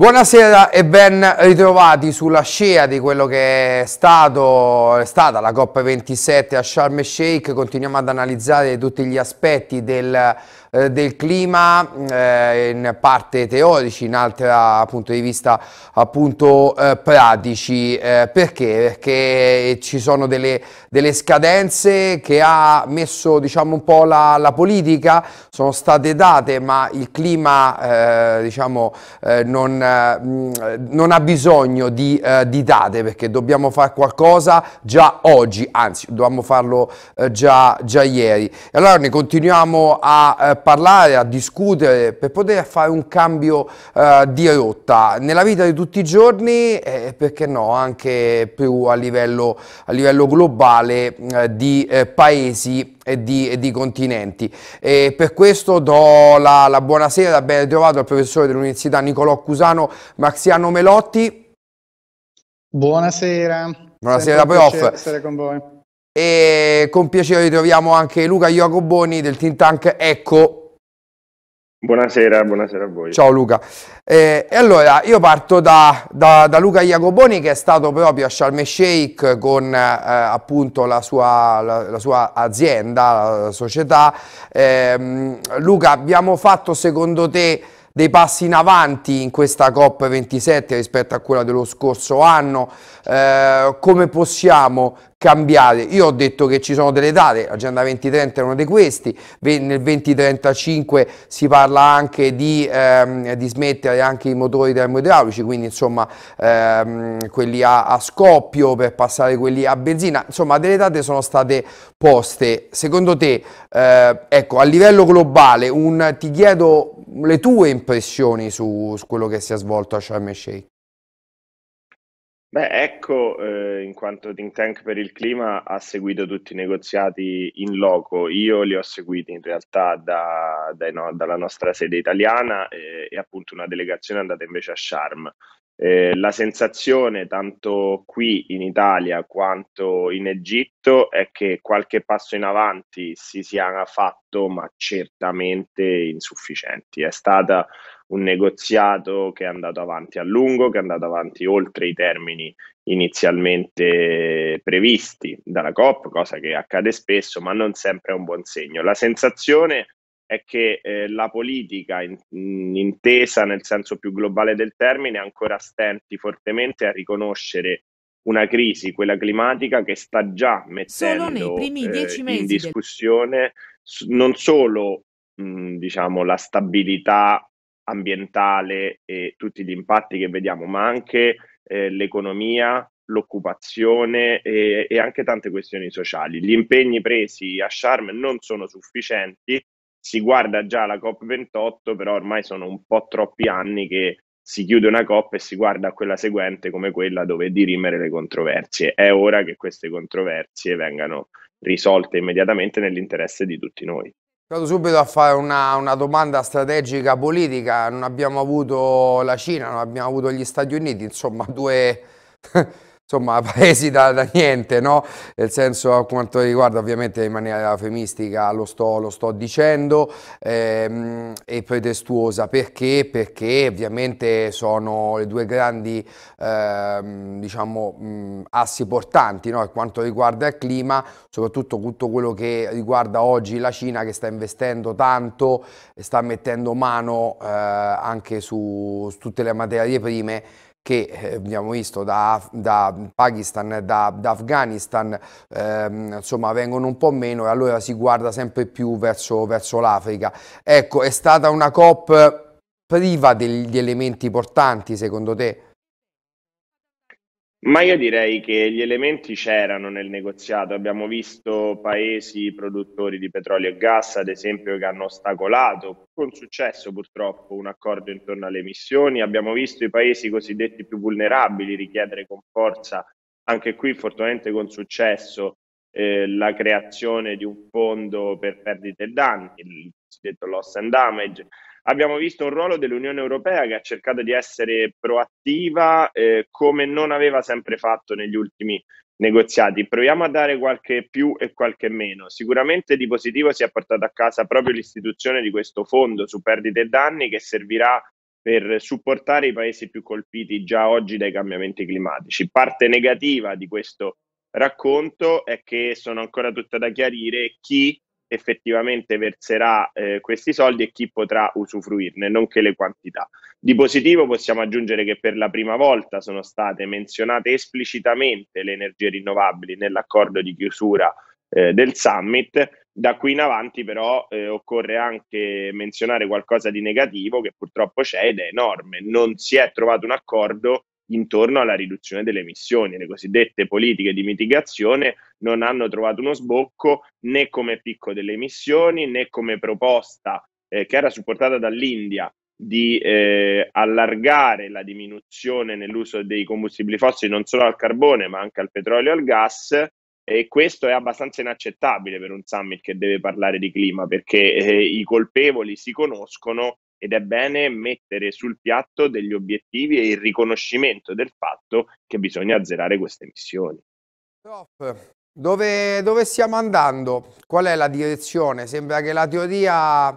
Buonasera e ben ritrovati sulla scia di quello che è, stato, è stata la Coppa 27 a Sharm el Sheikh. Continuiamo ad analizzare tutti gli aspetti del eh, del clima eh, in parte teorici, in altra punto di vista appunto eh, pratici. Eh, perché? Perché ci sono delle, delle, scadenze che ha messo diciamo un po' la, la politica, sono state date ma il clima eh, diciamo non, mm, non, ha bisogno di, di, date perché dobbiamo fare qualcosa già oggi, anzi dobbiamo farlo già, già ieri. E allora ne continuiamo a parlare, a discutere, per poter fare un cambio eh, di rotta nella vita di tutti i giorni e eh, perché no anche più a livello, a livello globale eh, di eh, paesi e di, e di, continenti. E per questo do la, la buonasera, ben ritrovato al professore dell'Università Nicolò Cusano Marziano Melotti. Buonasera. Buonasera prof e con piacere ritroviamo anche Luca Iacoboni del Team Tank Ecco. Buonasera, buonasera a voi. Ciao Luca. Eh, e allora io parto da, da, da, Luca Iacoboni che è stato proprio a Sharm el Sheikh con eh, appunto la sua, la, la sua, azienda, la società. Eh, Luca, abbiamo fatto secondo te dei passi in avanti in questa COP27 rispetto a quella dello scorso anno. Eh, come possiamo cambiare. Io ho detto che ci sono delle date, l'agenda 2030 è una di questi, nel 2035 si parla anche di, ehm, di smettere anche i motori termoidraulici, quindi insomma ehm, quelli a, a, scoppio per passare quelli a benzina, insomma delle date sono state poste. Secondo te, eh, ecco, a livello globale, un, ti chiedo le tue impressioni su, su quello che si è svolto a Sharm el Sheikh. Beh, ecco, eh, in quanto think tank per il clima ha seguito tutti i negoziati in loco. Io li ho seguiti in realtà da, dai no- dalla nostra sede italiana eh, e appunto una delegazione è andata invece a Sharm. Eh, la sensazione, tanto qui in Italia quanto in Egitto, è che qualche passo in avanti si sia fatto, ma certamente insufficienti. È stato un negoziato che è andato avanti a lungo, che è andato avanti oltre i termini inizialmente previsti dalla COP, cosa che accade spesso, ma non sempre è un buon segno. La sensazione è che eh, la politica in, in, intesa nel senso più globale del termine ancora stenti fortemente a riconoscere una crisi, quella climatica, che sta già mettendo eh, in discussione del... non solo mh, diciamo, la stabilità ambientale e tutti gli impatti che vediamo, ma anche eh, l'economia, l'occupazione e, e anche tante questioni sociali. Gli impegni presi a Sharm non sono sufficienti si guarda già la COP28, però ormai sono un po' troppi anni che si chiude una COP e si guarda a quella seguente come quella dove dirimere le controversie. È ora che queste controversie vengano risolte immediatamente nell'interesse di tutti noi. Vado subito a fare una, una, domanda strategica politica, non abbiamo avuto la Cina, non abbiamo avuto gli Stati Uniti, insomma due, insomma, paesi da, da, niente, no? nel senso a quanto riguarda ovviamente in maniera eufemistica lo sto, lo sto dicendo, ehm, e pretestuosa, perché? Perché ovviamente sono le due grandi ehm, diciamo, mh, assi portanti no? a quanto riguarda il clima, soprattutto tutto quello che riguarda oggi la Cina che sta investendo tanto e sta mettendo mano eh, anche su, su tutte le materie prime che eh, abbiamo visto da, da Pakistan, da, da Afghanistan, ehm, insomma vengono un po' meno e allora si guarda sempre più verso, verso l'Africa. Ecco, è stata una COP priva degli elementi portanti secondo te? Ma io direi che gli elementi c'erano nel negoziato, abbiamo visto paesi produttori di petrolio e gas, ad esempio, che hanno ostacolato con successo purtroppo un accordo intorno alle emissioni, abbiamo visto i paesi cosiddetti più vulnerabili richiedere con forza, anche qui fortunatamente con successo, eh, la creazione di un fondo per perdite e danni, il cosiddetto loss and damage abbiamo visto un ruolo dell'Unione Europea che ha cercato di essere proattiva eh, come non aveva sempre fatto negli ultimi negoziati. Proviamo a dare qualche più e qualche meno. Sicuramente di positivo si è portato a casa proprio l'istituzione di questo fondo su perdite e danni che servirà per supportare i paesi più colpiti già oggi dai cambiamenti climatici. Parte negativa di questo racconto è che sono ancora tutte da chiarire chi effettivamente verserà eh, questi soldi e chi potrà usufruirne, nonché le quantità. Di positivo possiamo aggiungere che per la prima volta sono state menzionate esplicitamente le energie rinnovabili nell'accordo di chiusura eh, del summit. Da qui in avanti però eh, occorre anche menzionare qualcosa di negativo che purtroppo c'è ed è enorme. Non si è trovato un accordo intorno alla riduzione delle emissioni. Le cosiddette politiche di mitigazione non hanno trovato uno sbocco né come picco delle emissioni né come proposta eh, che era supportata dall'India di eh, allargare la diminuzione nell'uso dei combustibili fossili non solo al carbone ma anche al petrolio e al gas e questo è abbastanza inaccettabile per un summit che deve parlare di clima perché eh, i colpevoli si conoscono ed è bene mettere sul piatto degli obiettivi e il riconoscimento del fatto che bisogna azzerare queste emissioni. Dove, dove stiamo andando? Qual è la direzione? Sembra che la teoria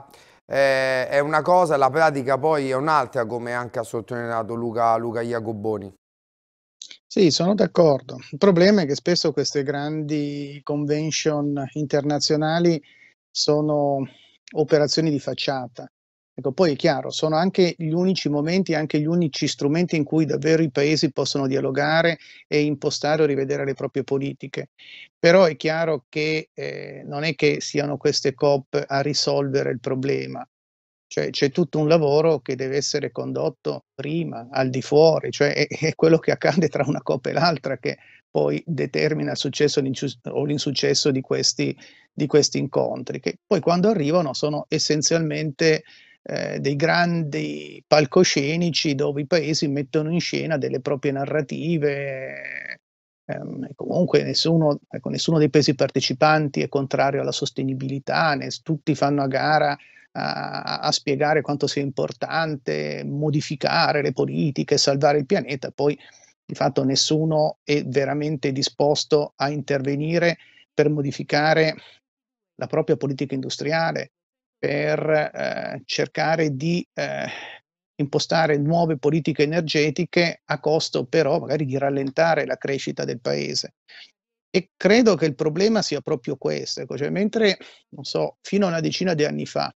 eh, è una cosa, la pratica poi è un'altra, come anche ha sottolineato Luca, Luca Iacoboni. Sì, sono d'accordo. Il problema è che spesso queste grandi convention internazionali sono operazioni di facciata Ecco, poi è chiaro, sono anche gli unici momenti, anche gli unici strumenti in cui davvero i paesi possono dialogare e impostare o rivedere le proprie politiche. Però è chiaro che eh, non è che siano queste COP a risolvere il problema, cioè c'è tutto un lavoro che deve essere condotto prima, al di fuori, cioè è, è quello che accade tra una COP e l'altra che poi determina il successo o l'insuccesso di questi, di questi incontri, che poi quando arrivano sono essenzialmente eh, dei grandi palcoscenici dove i paesi mettono in scena delle proprie narrative. Ehm, comunque nessuno, ecco, nessuno, dei paesi partecipanti è contrario alla sostenibilità, ne, tutti fanno a gara a, a, spiegare quanto sia importante modificare le politiche, salvare il pianeta, poi di fatto nessuno è veramente disposto a intervenire per modificare la propria politica industriale, per eh, cercare di eh, impostare nuove politiche energetiche a costo però magari di rallentare la crescita del paese. E credo che il problema sia proprio questo, ecco, cioè, mentre, non so, fino a una decina di anni fa,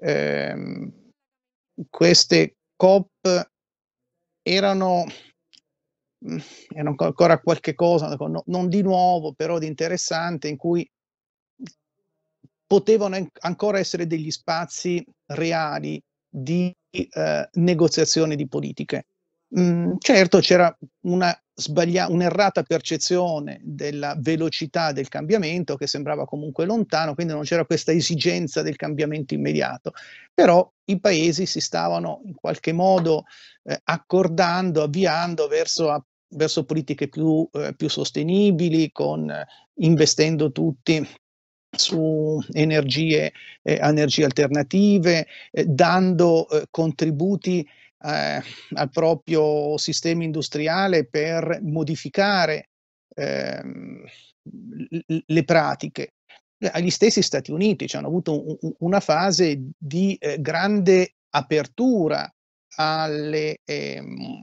ehm, queste COP erano, mm, erano ancora qualche cosa, ecco, no, non di nuovo, però di interessante, in cui potevano ancora essere degli spazi reali di eh, negoziazione di politiche. Mm, certo c'era una sbaglia- un'errata percezione della velocità del cambiamento che sembrava comunque lontano, quindi non c'era questa esigenza del cambiamento immediato, però i paesi si stavano in qualche modo eh, accordando, avviando verso, a- verso politiche più, eh, più sostenibili, con, eh, investendo tutti su energie, eh, energie alternative, eh, dando eh, contributi eh, al proprio sistema industriale per modificare ehm, le pratiche. Eh, Gli stessi Stati Uniti cioè, hanno avuto un, una fase di eh, grande apertura alle, ehm,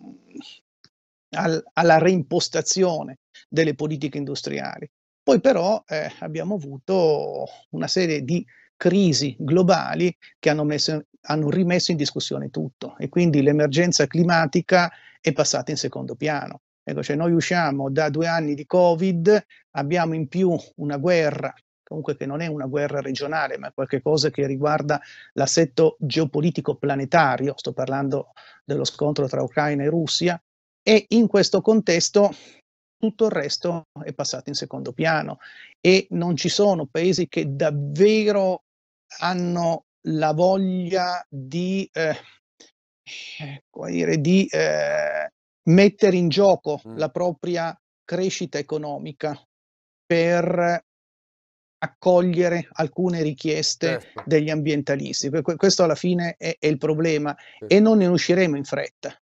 al, alla reimpostazione delle politiche industriali. Poi però eh, abbiamo avuto una serie di crisi globali che hanno, messo, hanno rimesso in discussione tutto e quindi l'emergenza climatica è passata in secondo piano. Ecco, cioè noi usciamo da due anni di Covid, abbiamo in più una guerra, comunque che non è una guerra regionale, ma qualcosa che riguarda l'assetto geopolitico planetario, sto parlando dello scontro tra Ucraina e Russia, e in questo contesto tutto il resto è passato in secondo piano e non ci sono paesi che davvero hanno la voglia di, eh, eh dire, di eh, mettere in gioco mm. la propria crescita economica per accogliere alcune richieste certo. degli ambientalisti. Questo alla fine è, è il problema certo. e non ne usciremo in fretta.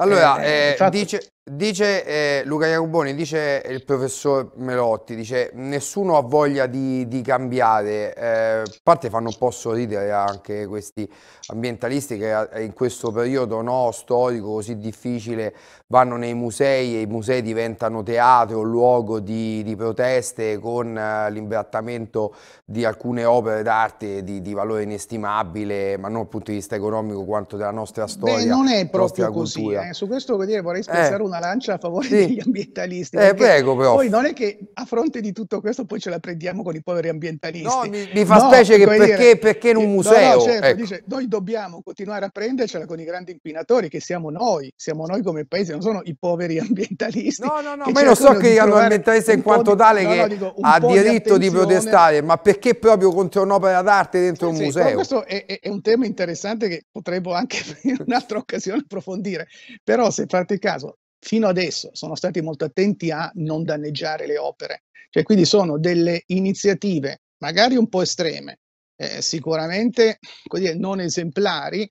Allora, eh, eh, dice, Dice eh, Luca Iacoboni, dice il professor Melotti, dice nessuno ha voglia di, di cambiare, eh, a parte fanno un po' sorridere anche questi ambientalisti che eh, in questo periodo no, storico così difficile vanno nei musei e i musei diventano teatro, luogo di, di proteste con eh, l'imbrattamento di alcune opere d'arte di, di, valore inestimabile, ma non dal punto di vista economico quanto della nostra storia. Beh, non è proprio così, eh. su questo dire, vorrei eh. spezzare un una lancia a favore sì. degli ambientalisti. Eh, prego, però. Poi non è che a fronte di tutto questo poi ce la prendiamo con i poveri ambientalisti. No, mi, mi fa no, specie che perché, dire, perché, in un museo. Eh, no, no, certo, ecco. dice, noi dobbiamo continuare a prendercela con i grandi inquinatori che siamo noi, siamo noi come paese, non sono i poveri ambientalisti. No, no, no, ma io so che ambientalisti in quanto di, tale che dico, ha diritto di, protestare, ma perché proprio contro un'opera d'arte dentro sì, un sì, museo? Questo è, è, è un tema interessante che potremmo anche in un'altra occasione approfondire. Però se fate caso, fino adesso sono stati molto attenti a non danneggiare le opere. Cioè, quindi sono delle iniziative magari un po' estreme, eh, sicuramente dire, non esemplari,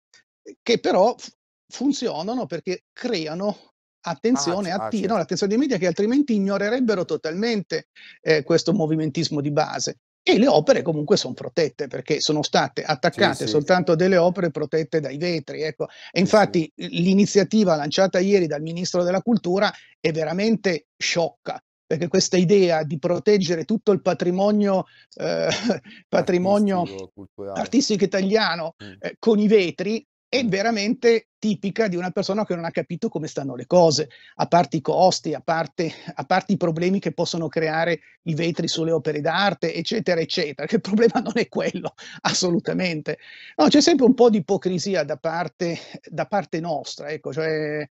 che però f- funzionano perché creano attenzione, ah, ah attirano ah, l'attenzione dei media che altrimenti ignorerebbero totalmente eh, questo movimentismo di base e le opere comunque sono protette perché sono state attaccate sì, sì. soltanto delle opere protette dai vetri. Ecco. E eh, infatti sì, l'iniziativa lanciata ieri dal Ministro della Cultura è veramente sciocca perché questa idea di proteggere tutto il patrimonio, eh, patrimonio artistico, artistico, italiano mm. eh, con i vetri è mm. veramente tipica di una persona che non ha capito come stanno le cose, a parte i costi, a parte, a parte i problemi che possono creare i vetri sulle opere d'arte, eccetera, eccetera, che il problema non è quello, assolutamente. No, c'è sempre un po' di ipocrisia da parte, da parte nostra, ecco, cioè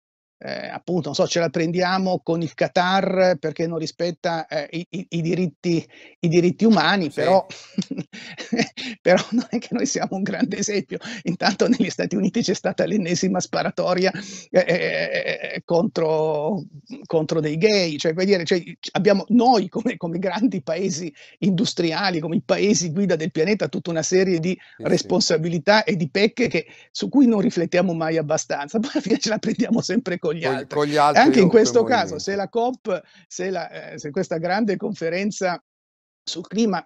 eh, appunto, non so, ce la prendiamo con il Qatar perché non rispetta eh, i, i, diritti, i, diritti, umani, sì. però, però, non è che noi siamo un grande esempio. Intanto negli Stati Uniti c'è stata l'ennesima sparatoria eh, eh, eh contro, contro, dei gay, cioè, per dire, cioè, abbiamo noi come, come, grandi paesi industriali, come i paesi guida del pianeta, tutta una serie di sì, responsabilità sì. e di pecche che, su cui non riflettiamo mai abbastanza, poi alla fine ce la prendiamo sempre con con gli, con, altri. Con gli altri. Anche in questo caso, se la COP, se, la, eh, se questa grande conferenza sul clima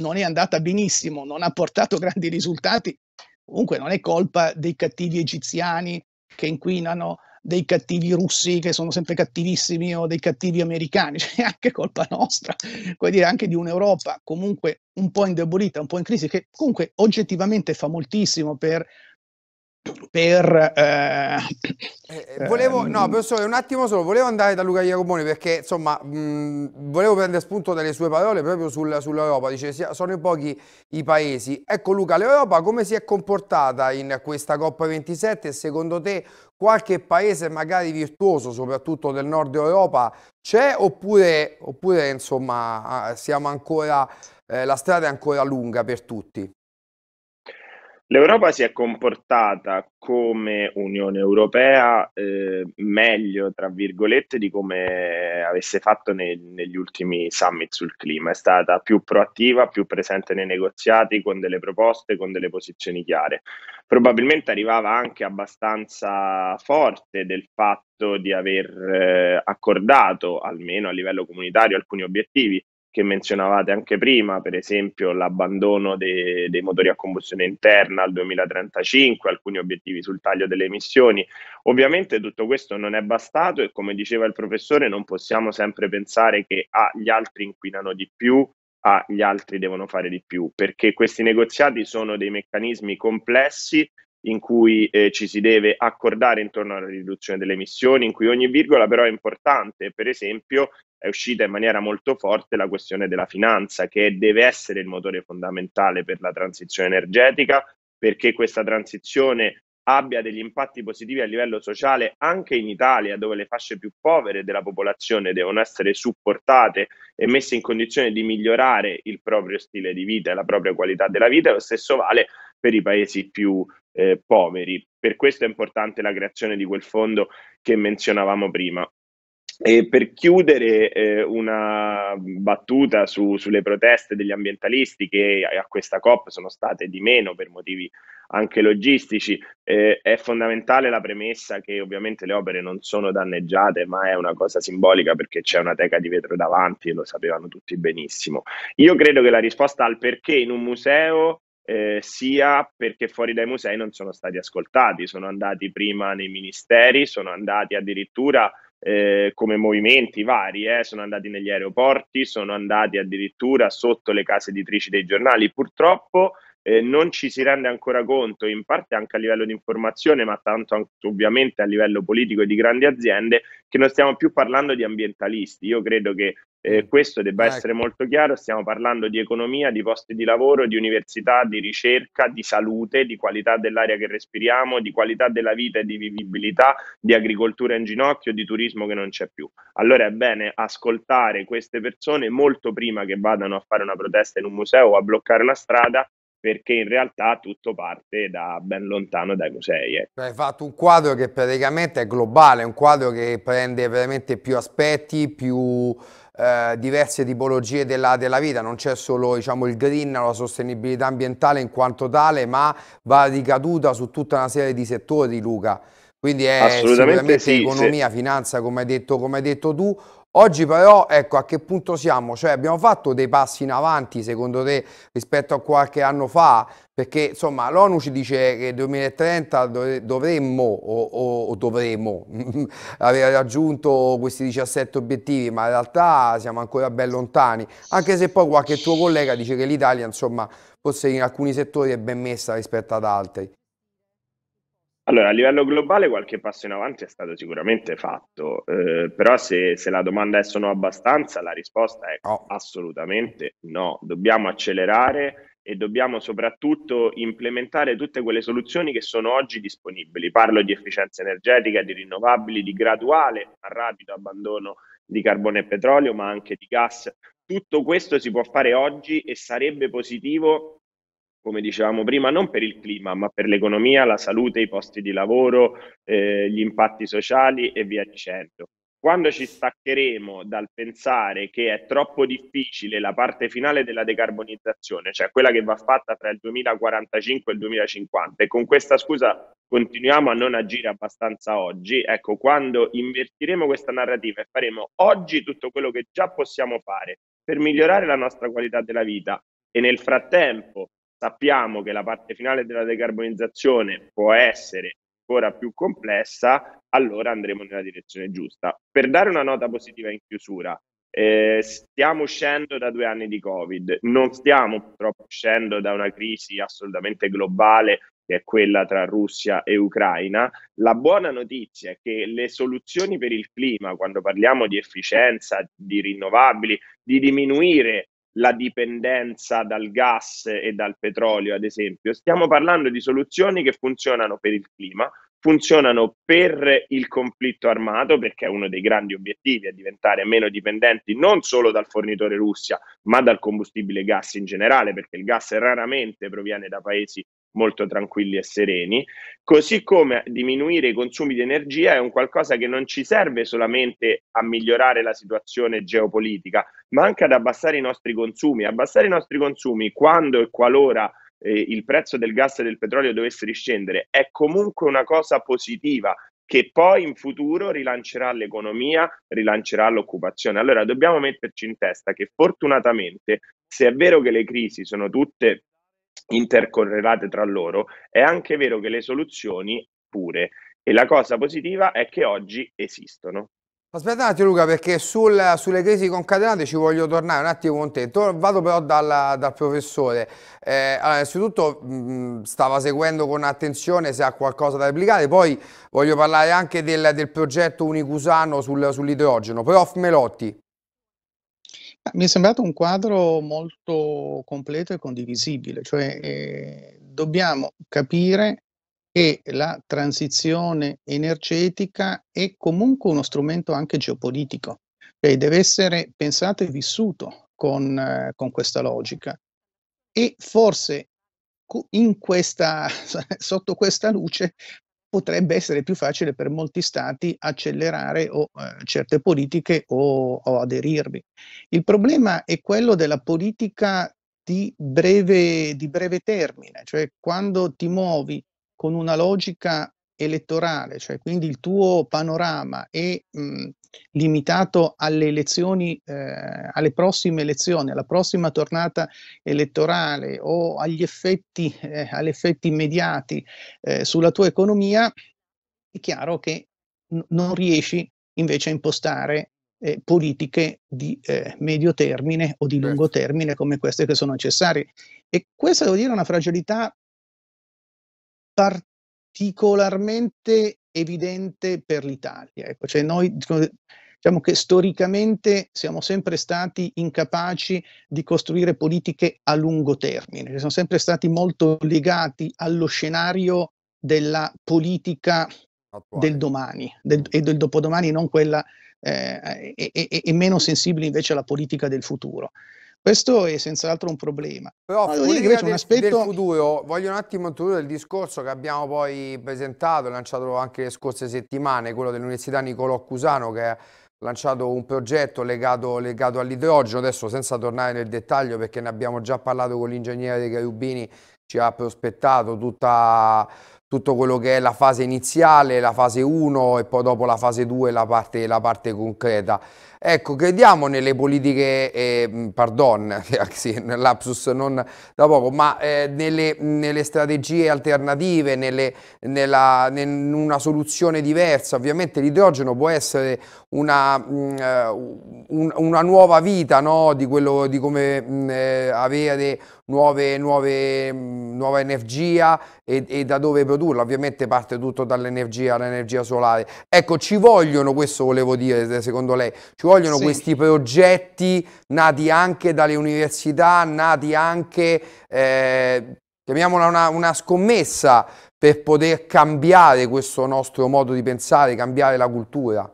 non è andata benissimo, non ha portato grandi risultati, comunque non è colpa dei cattivi egiziani che inquinano, dei cattivi russi che sono sempre cattivissimi o dei cattivi americani, cioè è anche colpa nostra, vuol dire anche di un'Europa comunque un po' indebolita, un po' in crisi, che comunque oggettivamente fa moltissimo per per... Eh, eh, eh volevo, ehm... no, professore, un attimo solo, volevo andare da Luca Iacomoni perché, insomma, mh, volevo prendere spunto dalle sue parole proprio sul, sull'Europa, dice sono in pochi i paesi. Ecco Luca, l'Europa come si è comportata in questa Coppa 27 e secondo te qualche paese magari virtuoso, soprattutto del nord Europa, c'è oppure, oppure, insomma, ah, siamo ancora, eh, la strada è ancora lunga per tutti? L'Europa si è comportata come Unione Europea eh, meglio, tra virgolette, di come avesse fatto nei, negli ultimi summit sul clima. È stata più proattiva, più presente nei negoziati, con delle proposte, con delle posizioni chiare. Probabilmente arrivava anche abbastanza forte del fatto di aver eh, accordato, almeno a livello comunitario, alcuni obiettivi che menzionavate anche prima, per esempio l'abbandono dei, dei motori a combustione interna al 2035, alcuni obiettivi sul taglio delle emissioni. Ovviamente tutto questo non è bastato e come diceva il professore non possiamo sempre pensare che ah, gli altri inquinano di più, ah, gli altri devono fare di più, perché questi negoziati sono dei meccanismi complessi in cui eh, ci si deve accordare intorno alla riduzione delle emissioni, in cui ogni virgola però è importante. Per esempio è uscita in maniera molto forte la questione della finanza, che deve essere il motore fondamentale per la transizione energetica, perché questa transizione abbia degli impatti positivi a livello sociale anche in Italia, dove le fasce più povere della popolazione devono essere supportate e messe in condizione di migliorare il proprio stile di vita e la propria qualità della vita, lo stesso vale per i paesi più eh, poveri. Per questo è importante la creazione di quel fondo che menzionavamo prima. E per chiudere eh, una battuta su, sulle proteste degli ambientalisti che a questa COP sono state di meno per motivi anche logistici, eh, è fondamentale la premessa che ovviamente le opere non sono danneggiate, ma è una cosa simbolica perché c'è una teca di vetro davanti e lo sapevano tutti benissimo. Io credo che la risposta al perché in un museo eh, sia perché fuori dai musei non sono stati ascoltati, sono andati prima nei ministeri, sono andati addirittura eh, come movimenti vari, eh, sono andati negli aeroporti, sono andati addirittura sotto le case editrici dei giornali. Purtroppo eh, non ci si rende ancora conto, in parte anche a livello di informazione, ma tanto anche, ovviamente a livello politico e di grandi aziende, che non stiamo più parlando di ambientalisti. Io credo che eh, questo debba ecco. essere molto chiaro, stiamo parlando di economia, di posti di lavoro, di università, di ricerca, di salute, di qualità dell'aria che respiriamo, di qualità della vita e di vivibilità, di agricoltura in ginocchio, di turismo che non c'è più. Allora è bene ascoltare queste persone molto prima che vadano a fare una protesta in un museo o a bloccare la strada perché in realtà tutto parte da ben lontano dai musei. Eh. Hai fatto un quadro che praticamente è globale, un quadro che prende veramente più aspetti, più eh, diverse tipologie della, della vita, non c'è solo diciamo, il green, la sostenibilità ambientale in quanto tale, ma va ricaduta su tutta una serie di settori, Luca. Quindi è sicuramente sì, economia, se... finanza, come hai, detto, come hai detto tu, Oggi però ecco a che punto siamo, cioè abbiamo fatto dei passi in avanti secondo te rispetto a qualche anno fa? Perché insomma l'ONU ci dice che nel 2030 dovremmo o, o dovremo aver raggiunto questi 17 obiettivi, ma in realtà siamo ancora ben lontani, anche se poi qualche tuo collega dice che l'Italia insomma forse in alcuni settori è ben messa rispetto ad altri. Allora, a livello globale qualche passo in avanti è stato sicuramente fatto, eh, però se, se, la domanda è sono abbastanza, la risposta è no. Oh. assolutamente no. Dobbiamo accelerare e dobbiamo soprattutto implementare tutte quelle soluzioni che sono oggi disponibili. Parlo di efficienza energetica, di rinnovabili, di graduale, a rapido abbandono di carbone e petrolio, ma anche di gas. Tutto questo si può fare oggi e sarebbe positivo come dicevamo prima, non per il clima, ma per l'economia, la salute, i posti di lavoro, eh, gli impatti sociali e via dicendo. Quando ci staccheremo dal pensare che è troppo difficile la parte finale della decarbonizzazione, cioè quella che va fatta tra il 2045 e il 2050, e con questa scusa continuiamo a non agire abbastanza oggi, ecco, quando invertiremo questa narrativa e faremo oggi tutto quello che già possiamo fare per migliorare la nostra qualità della vita e nel frattempo Sappiamo che la parte finale della decarbonizzazione può essere ancora più complessa, allora andremo nella direzione giusta. Per dare una nota positiva in chiusura, eh, stiamo uscendo da due anni di Covid, non stiamo purtroppo uscendo da una crisi assolutamente globale che è quella tra Russia e Ucraina. La buona notizia è che le soluzioni per il clima, quando parliamo di efficienza, di rinnovabili, di diminuire la dipendenza dal gas e dal petrolio, ad esempio. Stiamo parlando di soluzioni che funzionano per il clima, funzionano per il conflitto armato, perché è uno dei grandi obiettivi è diventare meno dipendenti non solo dal fornitore Russia, ma dal combustibile gas in generale, perché il gas raramente proviene da paesi molto tranquilli e sereni, così come diminuire i consumi di energia è un qualcosa che non ci serve solamente a migliorare la situazione geopolitica, ma anche ad abbassare i nostri consumi. Abbassare i nostri consumi quando e qualora eh, il prezzo del gas e del petrolio dovesse riscendere è comunque una cosa positiva che poi in futuro rilancerà l'economia, rilancerà l'occupazione. Allora dobbiamo metterci in testa che fortunatamente, se è vero che le crisi sono tutte intercorrelate tra loro, è anche vero che le soluzioni pure. E la cosa positiva è che oggi esistono. Aspettate Luca perché sul, sulle crisi concatenate ci voglio tornare un attimo con te, vado però dalla, dal professore, eh, allora, innanzitutto mh, mm, stava seguendo con attenzione se ha qualcosa da replicare, poi voglio parlare anche del, del progetto unicusano sul, sull'idrogeno, prof Melotti. Mi è sembrato un quadro molto completo e condivisibile, cioè eh, dobbiamo capire che la transizione energetica è comunque uno strumento anche geopolitico, cioè deve essere pensato e vissuto con, eh, con questa logica. E forse questa, sotto questa luce potrebbe essere più facile per molti stati accelerare o, eh, certe politiche o, o aderirvi. Il problema è quello della politica di breve, di breve termine, cioè quando ti muovi con una logica elettorale, cioè quindi il tuo panorama è mh, limitato alle elezioni, eh, alle prossime elezioni, alla prossima tornata elettorale o agli effetti, eh, agli effetti immediati eh, sulla tua economia, è chiaro che n- non riesci invece a impostare eh, politiche di eh, medio termine o di lungo certo. termine come queste che sono necessarie. E questa, devo dire, è una fragilità par- particolarmente evidente per l'Italia. Ecco, cioè noi diciamo che storicamente siamo sempre stati incapaci di costruire politiche a lungo termine, cioè siamo sempre stati molto legati allo scenario della politica Attuale. del domani del, e del dopodomani, non quella eh, e, e, e, meno sensibili invece alla politica del futuro. Questo è senz'altro un problema. Però no, del, aspetto... del futuro, voglio un attimo introdurre il discorso che abbiamo poi presentato, lanciato anche le scorse settimane, quello dell'Università Nicolò Cusano che ha lanciato un progetto legato, legato all'idrogeno, adesso senza tornare nel dettaglio perché ne abbiamo già parlato con l'ingegnere De Garubini, ci ha prospettato tutta, tutto quello che è la fase iniziale, la fase 1 e poi dopo la fase 2 la parte, la parte concreta. Ecco, crediamo nelle politiche, eh, pardon, sì, lapsus non da poco, ma eh, nelle, nelle, strategie alternative, nelle, nella, in una soluzione diversa. Ovviamente l'idrogeno può essere una, mh, mm, eh, un, una nuova vita no? di, quello, di come mh, mm, eh, avere nuove, nuove, mh, nuova energia e, e, da dove produrla. Ovviamente parte tutto dall'energia, all'energia solare. Ecco, ci vogliono, questo volevo dire secondo lei, ci vogliono sì. questi progetti nati anche dalle università, nati anche, eh, chiamiamola una, una scommessa, per poter cambiare questo nostro modo di pensare, cambiare la cultura.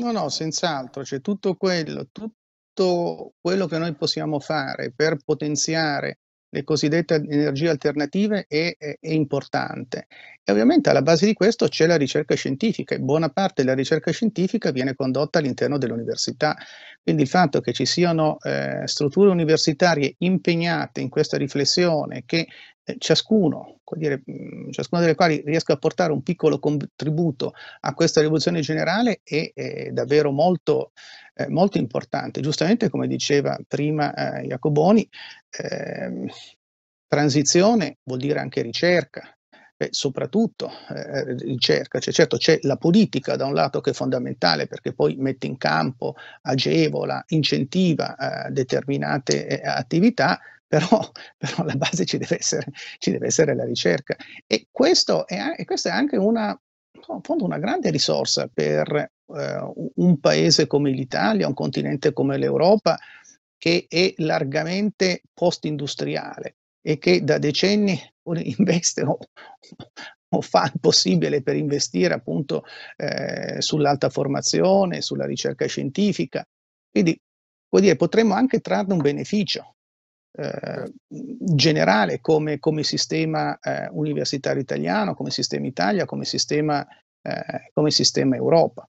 No, no, senz'altro, cioè tutto quello, tutto quello che noi possiamo fare per potenziare le cosiddette energie alternative è, è, è, importante. E ovviamente alla base di questo c'è la ricerca scientifica e buona parte della ricerca scientifica viene condotta all'interno dell'università. Quindi il fatto che ci siano eh, strutture universitarie impegnate in questa riflessione che eh, ciascuno, dire, mh, mm, ciascuna delle quali riesca a portare un piccolo contributo a questa rivoluzione generale è, è davvero molto eh, molto importante. Giustamente come diceva prima eh, Jacoboni, eh, transizione vuol dire anche ricerca, Beh, soprattutto eh, ricerca, cioè, certo c'è la politica da un lato che è fondamentale perché poi mette in campo, agevola, incentiva eh, determinate eh, attività, però, però alla base ci deve, essere, ci deve essere la ricerca e, questo è, e questa è anche una, in fondo una grande risorsa per eh, un paese come l'Italia, un continente come l'Europa, che è largamente post-industriale e che da decenni investe o, o fa il possibile per investire appunto eh, sull'alta formazione, sulla ricerca scientifica. Quindi vuol dire, potremmo anche trarne un beneficio eh, generale come, come sistema eh, universitario italiano, come sistema Italia, come sistema, eh, come sistema Europa.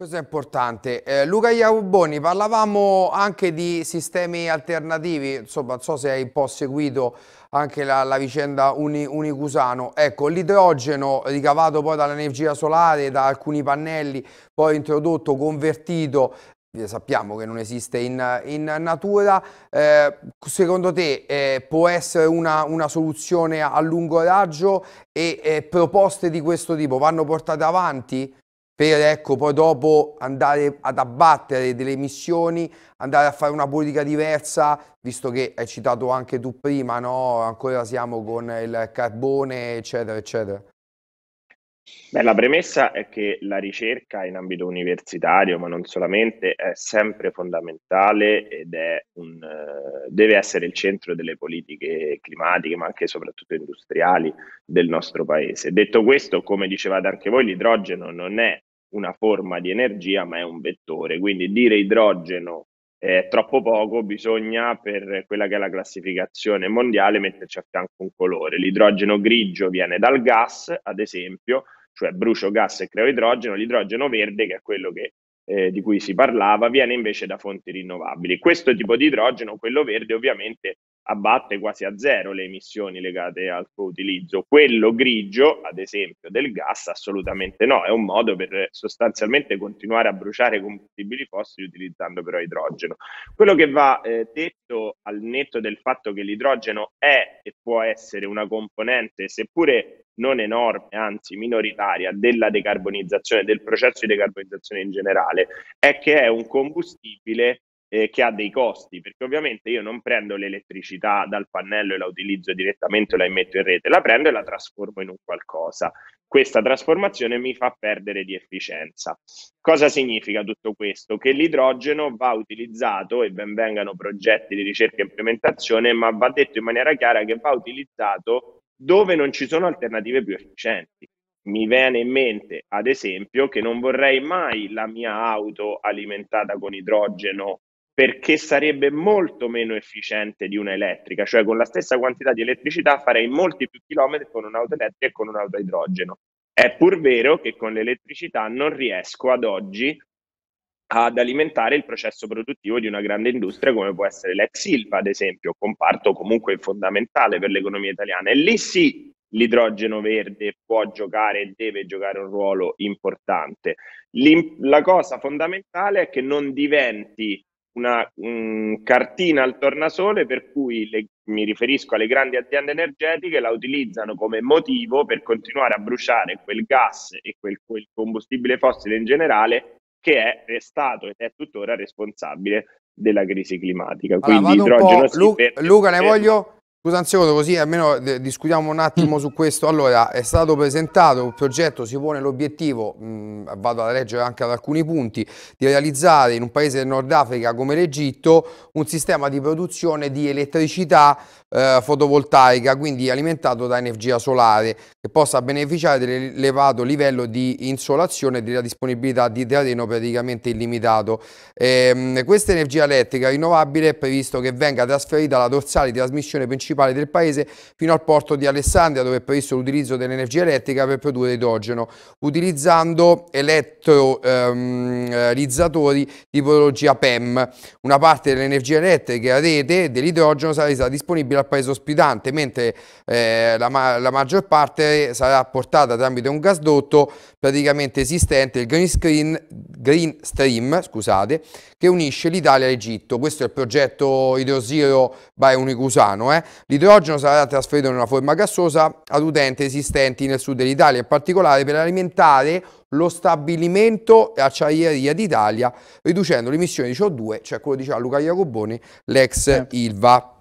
Questo è importante. Eh, Luca Iaboni, parlavamo anche di sistemi alternativi, insomma non so se hai un po' seguito anche la, la vicenda uni, Unicusano. Ecco, l'idrogeno ricavato poi dall'energia solare, da alcuni pannelli, poi introdotto, convertito, eh, sappiamo che non esiste in, in natura, eh, secondo te eh, può essere una, una, soluzione a lungo raggio e eh, proposte di questo tipo vanno portate avanti? per ecco, poi dopo andare ad abbattere delle missioni, andare a fare una politica diversa, visto che hai citato anche tu prima, no? ancora siamo con il carbone, eccetera, eccetera. Beh, la premessa è che la ricerca in ambito universitario, ma non solamente, è sempre fondamentale ed è un, deve essere il centro delle politiche climatiche, ma anche e soprattutto industriali del nostro paese. Detto questo, come dicevate anche voi, l'idrogeno non è una forma di energia, ma è un vettore. Quindi dire idrogeno è troppo poco, bisogna per quella che è la classificazione mondiale metterci a fianco un colore. L'idrogeno grigio viene dal gas, ad esempio, cioè brucio gas e creo idrogeno, l'idrogeno verde, che è quello che, eh, di cui si parlava, viene invece da fonti rinnovabili. Questo tipo di idrogeno, quello verde, ovviamente abbatte quasi a zero le emissioni legate al suo utilizzo. Quello grigio, ad esempio, del gas, assolutamente no, è un modo per eh, sostanzialmente continuare a bruciare combustibili fossili utilizzando però idrogeno. Quello che va eh, detto al netto del fatto che l'idrogeno è e può essere una componente, seppure non enorme, anzi minoritaria, della decarbonizzazione, del processo di decarbonizzazione in generale, è che è un combustibile eh, che ha dei costi, perché ovviamente io non prendo l'elettricità dal pannello e la utilizzo direttamente o la immetto in rete, la prendo e la trasformo in un qualcosa. Questa trasformazione mi fa perdere di efficienza. Cosa significa tutto questo? Che l'idrogeno va utilizzato e ben vengano progetti di ricerca e implementazione, ma va detto in maniera chiara che va utilizzato dove non ci sono alternative più efficienti mi viene in mente, ad esempio, che non vorrei mai la mia auto alimentata con idrogeno perché sarebbe molto meno efficiente di una elettrica, cioè con la stessa quantità di elettricità farei molti più chilometri con un'auto elettrica e con un'auto a idrogeno. È pur vero che con l'elettricità non riesco ad oggi ad alimentare il processo produttivo di una grande industria come può essere l'ex Silva, ad esempio, comparto comunque fondamentale per l'economia italiana. E lì sì, l'idrogeno verde può giocare e deve giocare un ruolo importante. L'im- la cosa fondamentale è che non diventi una mh, cartina al tornasole per cui le, mi riferisco alle grandi aziende energetiche, la utilizzano come motivo per continuare a bruciare quel gas e quel, quel combustibile fossile in generale che è stato ed è tuttora responsabile della crisi climatica. Allora, Quindi idrogeno sì, Lu- Luca, ne voglio, Scusa un secondo, così almeno eh, discutiamo un attimo mm. su questo. Allora, è stato presentato un progetto, si pone l'obiettivo, mm, vado a leggere anche ad alcuni punti, di realizzare in un paese del Nord Africa come l'Egitto un sistema di produzione di elettricità eh, fotovoltaica, quindi alimentato da energia solare, che possa beneficiare dell'elevato livello di insolazione e della disponibilità di terreno praticamente illimitato. E, ehm, questa energia elettrica rinnovabile è previsto che venga trasferita alla dorsale di trasmissione principale principali del paese fino al porto di Alessandria dove è previsto l'utilizzo dell'energia elettrica per produrre idrogeno utilizzando elettrolizzatori eh, tipologia PEM. Una parte dell'energia elettrica a rete e dell'idrogeno sarà disponibile al paese ospitante mentre eh, la, ma la maggior parte sarà portata tramite un gasdotto praticamente esistente, il Green, Screen, Green Stream, scusate, che unisce l'Italia all'Egitto. Questo è il progetto Idrosiro by Unicusano. Eh? L'idrogeno sarà trasferito in una forma gassosa ad utenti esistenti nel sud dell'Italia, in particolare per alimentare lo stabilimento e Acciaieria d'Italia, riducendo l'emissione di CO2, cioè quello di Luca Iacoboni, l'ex eh. Ilva.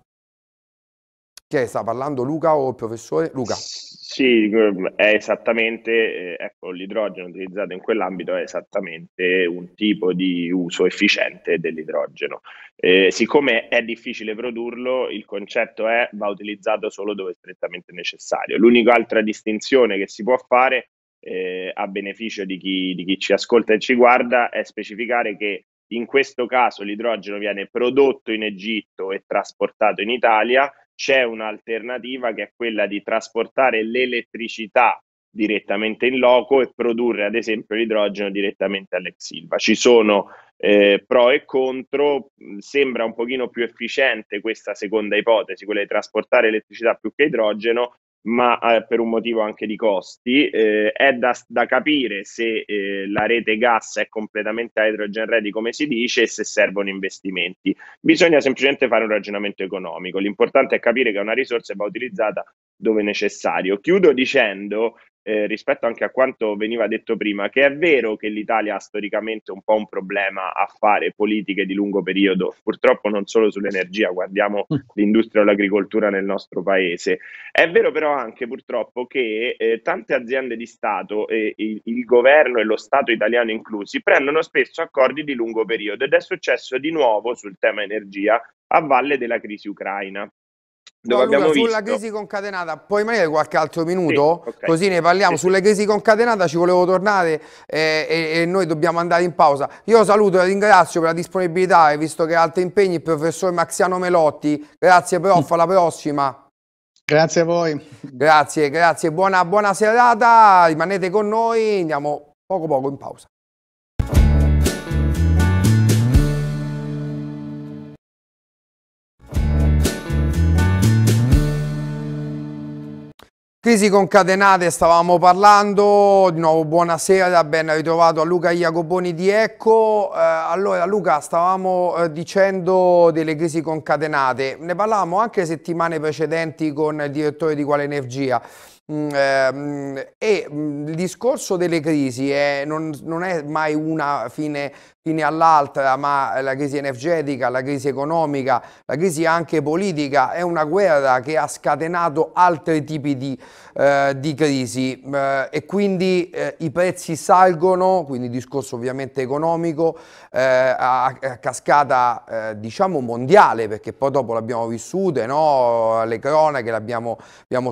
Chi Che sta parlando Luca o il professore? Luca. Sì, è esattamente, eh, ecco, l'idrogeno utilizzato in quell'ambito è esattamente un tipo di uso efficiente dell'idrogeno. Eh, siccome è difficile produrlo, il concetto è va utilizzato solo dove è strettamente necessario. L'unica altra distinzione che si può fare eh, a beneficio di chi, di chi ci ascolta e ci guarda è specificare che in questo caso l'idrogeno viene prodotto in Egitto e trasportato in Italia, c'è un'alternativa che è quella di trasportare l'elettricità direttamente in loco e produrre ad esempio l'idrogeno direttamente all'ex silva. Ci sono eh, pro e contro, sembra un pochino più efficiente questa seconda ipotesi, quella di trasportare elettricità più che idrogeno, ma eh, per un motivo anche di costi. Eh, è da, da, capire se eh, la rete gas è completamente hydrogen ready, come si dice, e se servono investimenti. Bisogna semplicemente fare un ragionamento economico. L'importante è capire che una risorsa va utilizzata dove necessario. Chiudo dicendo eh, rispetto anche a quanto veniva detto prima, che è vero che l'Italia ha storicamente un po' un problema a fare politiche di lungo periodo, purtroppo non solo sull'energia, guardiamo mm. l'industria o l'agricoltura nel nostro paese. È vero però anche purtroppo che eh, tante aziende di Stato, eh, il, il governo e lo Stato italiano inclusi, prendono spesso accordi di lungo periodo ed è successo di nuovo sul tema energia a valle della crisi ucraina dove no, abbiamo Luca, visto... Sulla crisi concatenata, puoi rimanere qualche altro minuto? Sì, okay. Così ne parliamo. Sì, Sulla crisi concatenata ci volevo tornare eh, e, e, noi dobbiamo andare in pausa. Io saluto e ringrazio per la disponibilità, e visto che ha altri impegni, il professor Maxiano Melotti. Grazie prof, alla prossima. Grazie a voi. Grazie, grazie. Buona, buona serata, rimanete con noi, andiamo poco poco in pausa. Crisi concatenate, stavamo parlando, di nuovo buonasera, ben ritrovato a Luca Iacoboni di Ecco. Eh, allora Luca, stavamo eh, dicendo delle crisi concatenate, ne parlavamo anche settimane precedenti con il direttore di Quale Energia. Mm, ehm, e mm, il discorso delle crisi è, eh, non, non, è mai una fine, fine all'altra, ma la crisi energetica, la crisi economica, la crisi anche politica è una guerra che ha scatenato altri tipi di, eh, di crisi eh, e quindi eh, i prezzi salgono, quindi discorso ovviamente economico, eh, a, a, cascata eh, diciamo mondiale, perché poi dopo l'abbiamo vissuta, no? le cronache l'abbiamo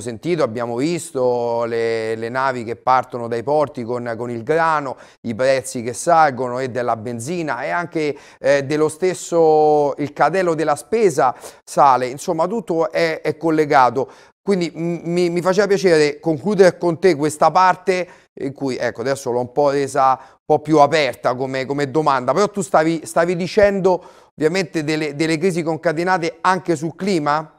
sentito, abbiamo visto visto le, le, navi che partono dai porti con, con, il grano, i prezzi che salgono e della benzina e anche eh, dello stesso il cadello della spesa sale, insomma tutto è, è collegato. Quindi mi, mi, faceva piacere concludere con te questa parte in cui, ecco, adesso l'ho un po' resa un po' più aperta come, come domanda, però tu stavi, stavi dicendo ovviamente delle, delle crisi concatenate anche sul clima?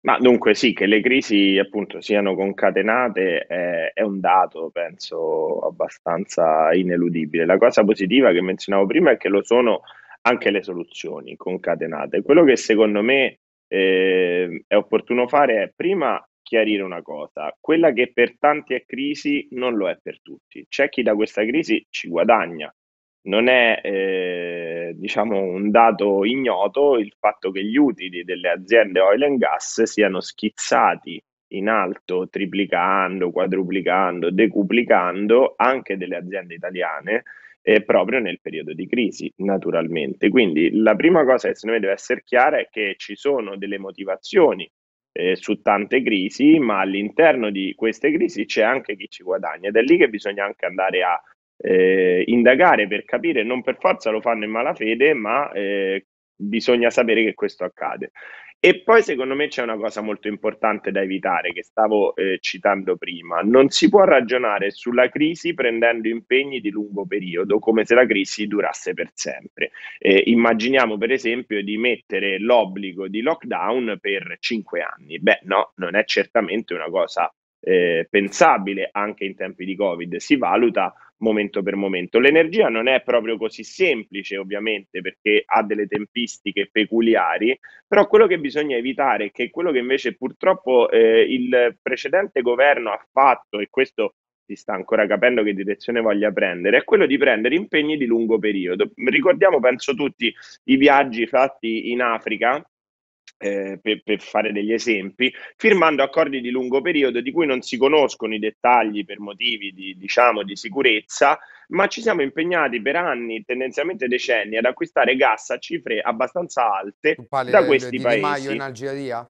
Ma dunque sì, che le crisi appunto siano concatenate è, eh, è un dato, penso, abbastanza ineludibile. La cosa positiva che menzionavo prima è che lo sono anche le soluzioni concatenate. Quello che secondo me eh, è opportuno fare è prima chiarire una cosa, quella che per tanti è crisi non lo è per tutti. C'è chi da questa crisi ci guadagna, non è eh, diciamo un dato ignoto il fatto che gli utili delle aziende oil and gas siano schizzati in alto triplicando, quadruplicando, decuplicando anche delle aziende italiane eh, proprio nel periodo di crisi, naturalmente. Quindi la prima cosa che secondo me deve essere chiara è che ci sono delle motivazioni eh, su tante crisi, ma all'interno di queste crisi c'è anche chi ci guadagna ed è lì che bisogna anche andare a eh, indagare per capire, non per forza lo fanno in malafede, ma eh, bisogna sapere che questo accade. E poi secondo me c'è una cosa molto importante da evitare che stavo eh, citando prima, non si può ragionare sulla crisi prendendo impegni di lungo periodo come se la crisi durasse per sempre. Eh, immaginiamo per esempio di mettere l'obbligo di lockdown per cinque anni, beh no, non è certamente una cosa eh, pensabile anche in tempi di Covid, si valuta momento per momento. L'energia non è proprio così semplice, ovviamente, perché ha delle tempistiche peculiari, però quello che bisogna evitare è che quello che invece purtroppo eh, il precedente governo ha fatto, e questo si sta ancora capendo che direzione voglia prendere, è quello di prendere impegni di lungo periodo. Ricordiamo, penso tutti, i viaggi fatti in Africa eh, per, per, fare degli esempi, firmando accordi di lungo periodo di cui non si conoscono i dettagli per motivi di, diciamo, di sicurezza, ma ci siamo impegnati per anni, tendenzialmente decenni, ad acquistare gas a cifre abbastanza alte da questi di paesi. Di Maio in Algeria?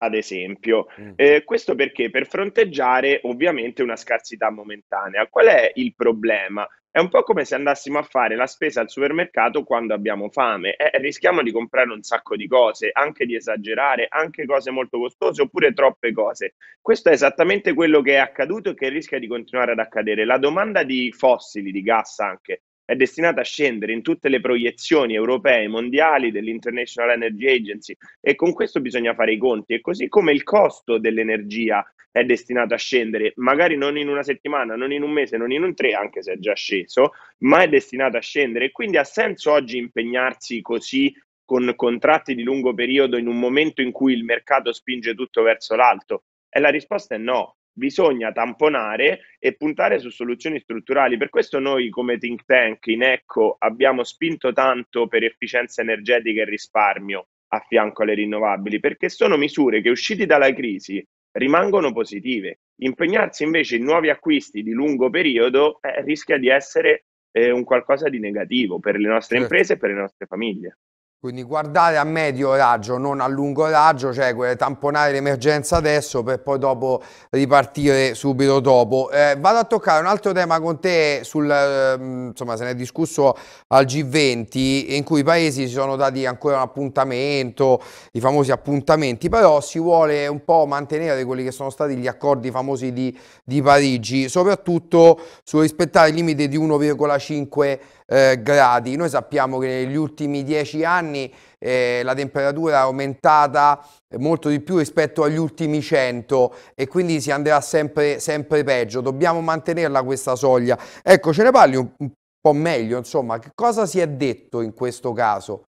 ad esempio. Mm. Eh, questo perché? Per fronteggiare ovviamente una scarsità momentanea. Qual è il problema? È un po' come se andassimo a fare la spesa al supermercato quando abbiamo fame. Eh, rischiamo di comprare un sacco di cose, anche di esagerare, anche cose molto costose oppure troppe cose. Questo è esattamente quello che è accaduto e che rischia di continuare ad accadere. La domanda di fossili, di gas anche, è destinata a scendere in tutte le proiezioni europee e mondiali dell'International Energy Agency e con questo bisogna fare i conti e così come il costo dell'energia è destinato a scendere, magari non in una settimana, non in un mese, non in un tre, anche se è già sceso, ma è destinato a scendere. Quindi ha senso oggi impegnarsi così con contratti di lungo periodo in un momento in cui il mercato spinge tutto verso l'alto? E la risposta è no, bisogna tamponare e puntare su soluzioni strutturali. Per questo noi come think tank in ECCO abbiamo spinto tanto per efficienza energetica e risparmio a fianco alle rinnovabili, perché sono misure che usciti dalla crisi rimangono positive. Impegnarsi invece in nuovi acquisti di lungo periodo eh, rischia di essere eh, un qualcosa di negativo per le nostre certo. imprese e per le nostre famiglie. Quindi guardare a medio raggio, non a lungo raggio, cioè tamponare l'emergenza adesso per poi dopo ripartire subito dopo. Eh, vado a toccare un altro tema con te, sul, eh, insomma se ne è discusso al G20 in cui i paesi si sono dati ancora un appuntamento, i famosi appuntamenti, però si vuole un po' mantenere quelli che sono stati gli accordi famosi di, di Parigi, soprattutto su rispettare il limite di 1,5 eh, gradi. Noi sappiamo che negli ultimi dieci anni eh, la temperatura è aumentata molto di più rispetto agli ultimi 100 e quindi si andrà sempre, sempre peggio. Dobbiamo mantenerla questa soglia. Ecco, ce ne parli un, un po' meglio, insomma, che cosa si è detto in questo caso?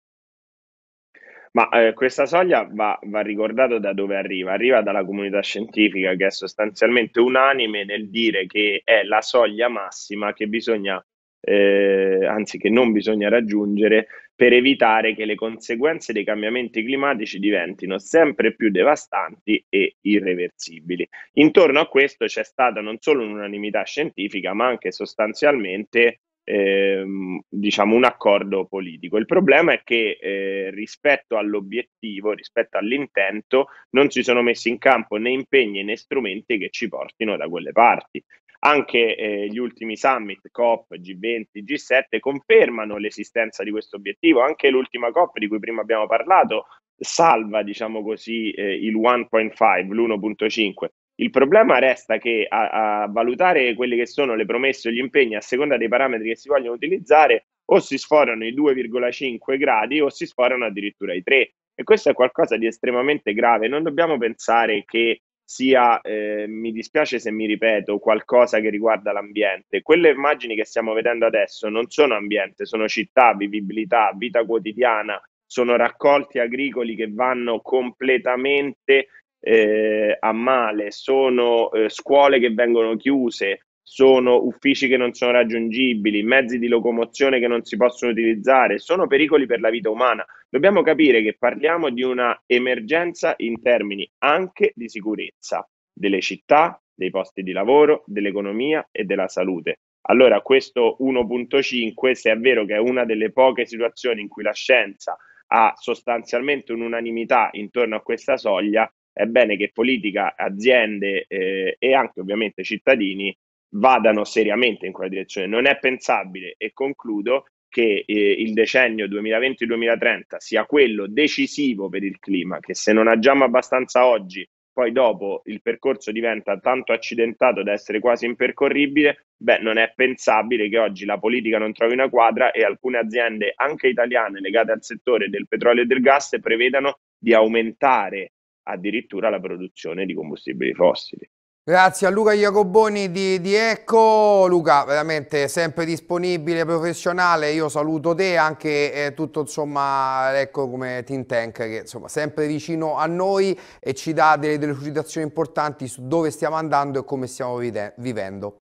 Ma eh, questa soglia va, va ricordato da dove arriva. Arriva dalla comunità scientifica che è sostanzialmente unanime nel dire che è la soglia massima che bisogna eh, anzi che non bisogna raggiungere per evitare che le conseguenze dei cambiamenti climatici diventino sempre più devastanti e irreversibili. Intorno a questo c'è stata non solo un'unanimità scientifica, ma anche sostanzialmente Ehm, diciamo un accordo politico. Il problema è che eh, rispetto all'obiettivo, rispetto all'intento, non si sono messi in campo né impegni né strumenti che ci portino da quelle parti. Anche eh, gli ultimi summit, COP, G20, G7, confermano l'esistenza di questo obiettivo. Anche l'ultima COP di cui prima abbiamo parlato salva, diciamo così, eh, il 1.5, l'1.5. Il problema resta che a, a valutare quelle che sono le promesse o gli impegni a seconda dei parametri che si vogliono utilizzare o si sforano i 2,5 gradi o si sforano addirittura i 3. E questo è qualcosa di estremamente grave. Non dobbiamo pensare che sia, eh, mi dispiace se mi ripeto, qualcosa che riguarda l'ambiente. Quelle immagini che stiamo vedendo adesso non sono ambiente, sono città, vivibilità, vita quotidiana, sono raccolti agricoli che vanno completamente eh, a male, sono eh, scuole che vengono chiuse, sono uffici che non sono raggiungibili, mezzi di locomozione che non si possono utilizzare, sono pericoli per la vita umana. Dobbiamo capire che parliamo di una emergenza in termini anche di sicurezza delle città, dei posti di lavoro, dell'economia e della salute. Allora questo 1.5, se è vero che è una delle poche situazioni in cui la scienza ha sostanzialmente un'unanimità intorno a questa soglia, è bene che politica, aziende eh, e anche ovviamente cittadini vadano seriamente in quella direzione. Non è pensabile, e concludo, che eh, il decennio 2020-2030 sia quello decisivo per il clima, che se non agiamo abbastanza oggi, poi dopo il percorso diventa tanto accidentato da essere quasi impercorribile, beh, non è pensabile che oggi la politica non trovi una quadra e alcune aziende, anche italiane, legate al settore del petrolio e del gas, prevedano di aumentare addirittura la produzione di combustibili fossili. Grazie a Luca Iacoboni di, di, Ecco, Luca veramente sempre disponibile, professionale, io saluto te e anche eh, tutto insomma Ecco come Team Tank che insomma sempre vicino a noi e ci dà delle delucidazioni importanti su dove stiamo andando e come stiamo vivendo.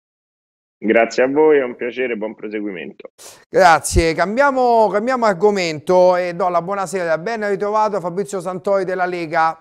Grazie a voi, è un piacere, buon proseguimento. Grazie, cambiamo, cambiamo argomento e do la buonasera, ben ritrovato Fabrizio Santori della Lega.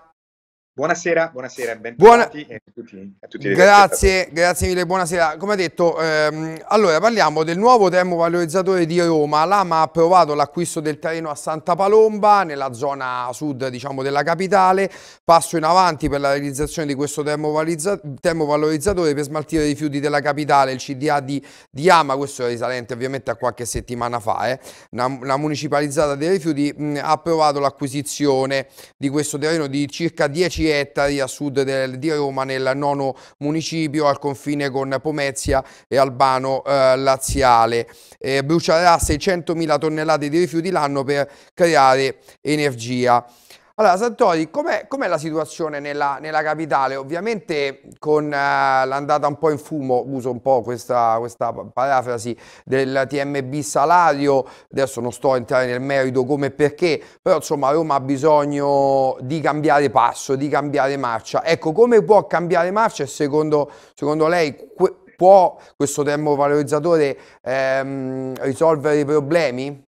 Buonasera, buonasera, benvenuti Buona... a tutti. A tutti grazie, grazie mille, buonasera. Come detto, ehm, allora parliamo del nuovo termovalorizzatore di Roma. L'AMA ha approvato l'acquisto del terreno a Santa Palomba, nella zona sud diciamo, della capitale. Passo in avanti per la realizzazione di questo termovalorizzatore per smaltire i rifiuti della capitale, il CDA di, di AMA, questo è risalente ovviamente a qualche settimana fa. Eh. Una, una municipalizzata dei rifiuti mh, ha approvato l'acquisizione di questo terreno di circa 10 ettari a sud del, di Roma nel nono municipio al confine con Pomezia e Albano eh, Laziale. Eh, brucerà 600.000 tonnellate di rifiuti l'anno per creare energia. Allora, Santori, com'è, com la situazione nella, nella, capitale? Ovviamente con eh, l'andata un po' in fumo, uso un po' questa, questa parafrasi del TMB salario, adesso non sto a entrare nel merito come e perché, però insomma Roma ha bisogno di cambiare passo, di cambiare marcia. Ecco, come può cambiare marcia e secondo, secondo lei può questo termovalorizzatore ehm, risolvere i problemi?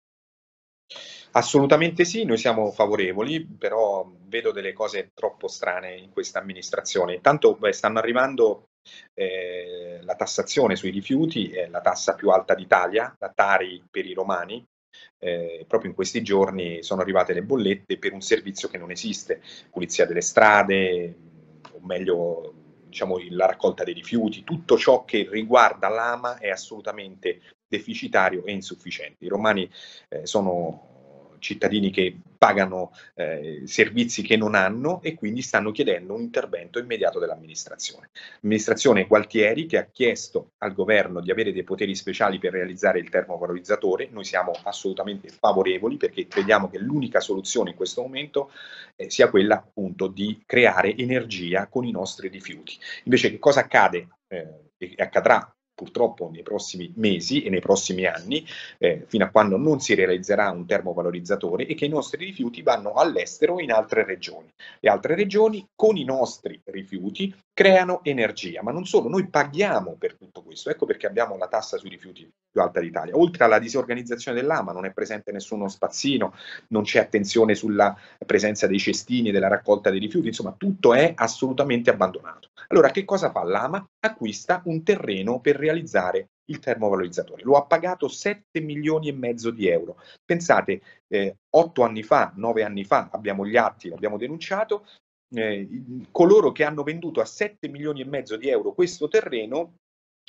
Assolutamente sì, noi siamo favorevoli, però vedo delle cose troppo strane in questa amministrazione. Intanto beh, stanno arrivando eh, la tassazione sui rifiuti, è la tassa più alta d'Italia, la Tari per i romani, eh, proprio in questi giorni sono arrivate le bollette per un servizio che non esiste, pulizia delle strade, o meglio diciamo, la raccolta dei rifiuti, tutto ciò che riguarda l'AMA è assolutamente deficitario e insufficiente. I romani eh, sono cittadini che pagano eh, servizi che non hanno e quindi stanno chiedendo un intervento immediato dell'amministrazione. L'amministrazione Gualtieri che ha chiesto al governo di avere dei poteri speciali per realizzare il termovalorizzatore, noi siamo assolutamente favorevoli perché crediamo che l'unica soluzione in questo momento eh, sia quella appunto di creare energia con i nostri rifiuti. Invece che cosa accade? Eh, e accadrà purtroppo nei prossimi mesi e nei prossimi anni, eh, fino a quando non si realizzerà un termovalorizzatore e che i nostri rifiuti vanno all'estero in altre regioni. Le altre regioni con i nostri rifiuti creano energia, ma non solo, noi paghiamo per tutto questo, ecco perché abbiamo la tassa sui rifiuti più alta d'Italia. Oltre alla disorganizzazione dell'AMA non è presente nessuno spazzino, non c'è attenzione sulla presenza dei cestini, e della raccolta dei rifiuti, insomma tutto è assolutamente abbandonato. Allora che cosa fa l'AMA? Acquista un terreno per realizzare il termovalorizzatore. Lo ha pagato 7 milioni e mezzo di euro. Pensate, eh, 8 anni fa, 9 anni fa, abbiamo gli atti, l'abbiamo denunciato, eh, coloro che hanno venduto a 7 milioni e mezzo di euro questo terreno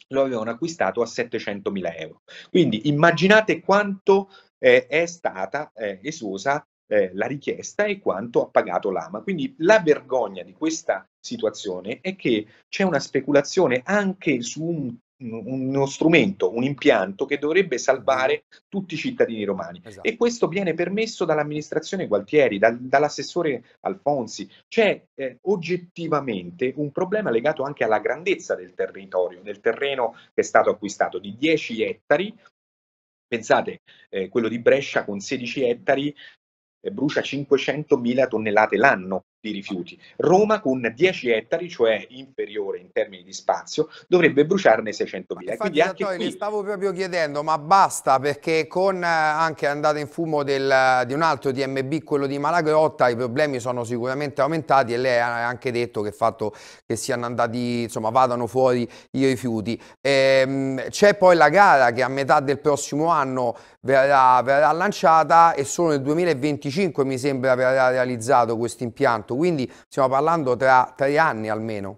lo avevano acquistato a 700 mila euro. Quindi immaginate quanto eh, è stata eh, esosa eh, la richiesta e quanto ha pagato l'AMA. Quindi la vergogna di questa situazione è che c'è una speculazione anche su un uno strumento, un impianto che dovrebbe salvare tutti i cittadini romani. Esatto. E questo viene permesso dall'amministrazione Gualtieri, dal, dall'assessore Alfonsi. C'è eh, oggettivamente un problema legato anche alla grandezza del territorio, del terreno che è stato acquistato, di 10 ettari. Pensate, eh, quello di Brescia con 16 ettari brucia 500.000 tonnellate l'anno di rifiuti. Roma con 10 ettari, cioè inferiore in termini di spazio, dovrebbe bruciarne 600.000. Quindi anche qui... ne stavo proprio chiedendo, ma basta perché con eh, anche andata in fumo del, di un altro DMB, quello di Malagrotta, i problemi sono sicuramente aumentati e lei ha anche detto che il fatto che siano andati, insomma, vadano fuori i rifiuti. Ehm, c'è poi la gara che a metà del prossimo anno verrà, verrà lanciata e solo nel 2025 mi sembra verrà realizzato questo impianto tanto, quindi stiamo parlando tra tre anni almeno.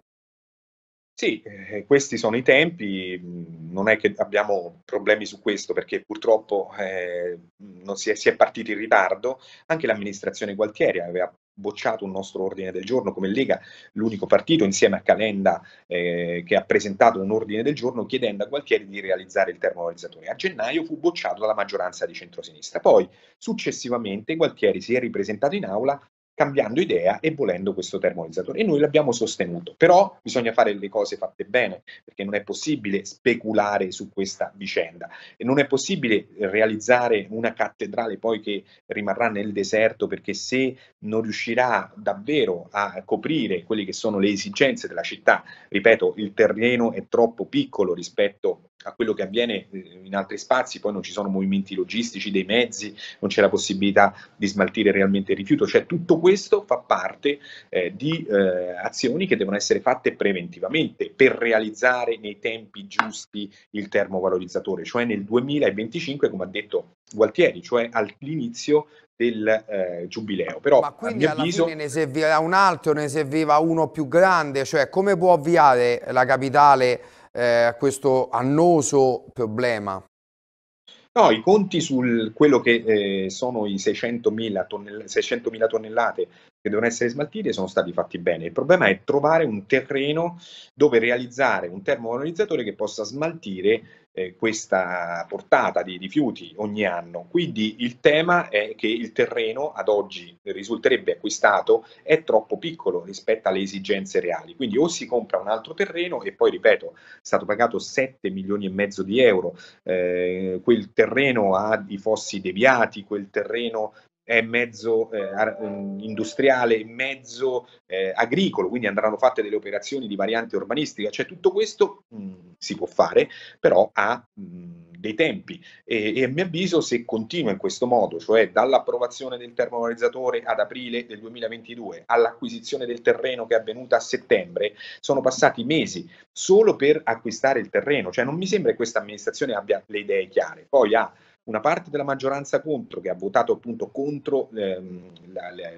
Sì, eh, questi sono i tempi, non è che abbiamo problemi su questo perché purtroppo eh, si, è, si, è, partiti in ritardo, anche l'amministrazione Gualtieri aveva bocciato un nostro ordine del giorno come Lega, l'unico partito insieme a Calenda eh, che ha presentato un ordine del giorno chiedendo a Gualtieri di realizzare il termovalorizzatore. A gennaio fu bocciato dalla maggioranza di centrosinistra, poi successivamente Gualtieri si è ripresentato in aula cambiando idea e volendo questo termolizzatore. E noi l'abbiamo sostenuto. Però bisogna fare le cose fatte bene, perché non è possibile speculare su questa vicenda. E non è possibile realizzare una cattedrale poi che rimarrà nel deserto, perché se non riuscirà davvero a coprire quelle che sono le esigenze della città, ripeto, il terreno è troppo piccolo rispetto a quello che avviene eh, in altri spazi, poi non ci sono movimenti logistici dei mezzi, non c'è la possibilità di smaltire realmente il rifiuto, cioè tutto questo questo fa parte eh, di eh, azioni che devono essere fatte preventivamente per realizzare nei tempi giusti il termovalorizzatore, cioè nel 2025, come ha detto Gualtieri, cioè all'inizio del eh, giubileo. Però, Ma quindi alla avviso... fine ne servirà un altro, ne serviva uno più grande, cioè come può avviare la capitale eh, a questo annoso problema? No, i conti su quello che eh, sono i 600.000, tonnell- 600.000 tonnellate che devono essere smaltite sono stati fatti bene. Il problema è trovare un terreno dove realizzare un termovalorizzatore che possa smaltire eh, questa portata di rifiuti ogni anno. Quindi il tema è che il terreno ad oggi risulterebbe acquistato è troppo piccolo rispetto alle esigenze reali. Quindi o si compra un altro terreno e poi, ripeto, è stato pagato 7 milioni e mezzo di euro, eh, quel terreno ha i fossi deviati, quel terreno è mezzo eh, industriale, mezzo eh, agricolo, quindi andranno fatte delle operazioni di variante urbanistica, cioè tutto questo mh, mm, si può fare, però ha mh, mm, dei tempi e, e, a mio avviso se continua in questo modo, cioè dall'approvazione del termovalorizzatore ad aprile del 2022 all'acquisizione del terreno che è avvenuta a settembre, sono passati mesi solo per acquistare il terreno, cioè non mi sembra che questa amministrazione abbia le idee chiare. Poi ha ah, una parte della maggioranza contro, che ha votato appunto contro ehm, la, la,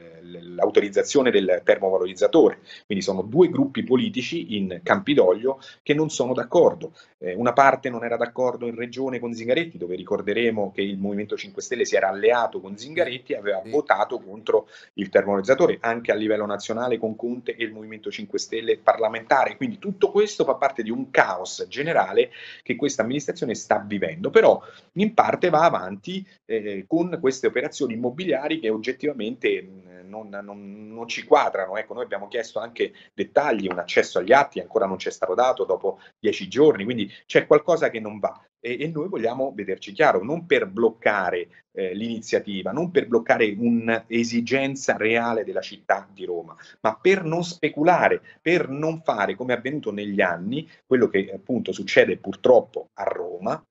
l'autorizzazione del termovalorizzatore. Quindi sono due gruppi politici in Campidoglio che non sono d'accordo. Eh, una parte non era d'accordo in regione con Zingaretti, dove ricorderemo che il Movimento 5 Stelle si era alleato con Zingaretti e aveva sì. votato contro il termovalorizzatore, anche a livello nazionale con Conte e il Movimento 5 Stelle parlamentare. Quindi tutto questo fa parte di un caos generale che questa amministrazione sta vivendo, però in parte va avanti eh, con queste operazioni immobiliari che oggettivamente mh, non, non, non, ci quadrano. Ecco, noi abbiamo chiesto anche dettagli, un accesso agli atti, ancora non ci è stato dato dopo dieci giorni, quindi c'è qualcosa che non va. E, e noi vogliamo vederci chiaro, non per bloccare eh, l'iniziativa, non per bloccare un'esigenza reale della città di Roma, ma per non speculare, per non fare come è avvenuto negli anni, quello che appunto succede purtroppo a Roma,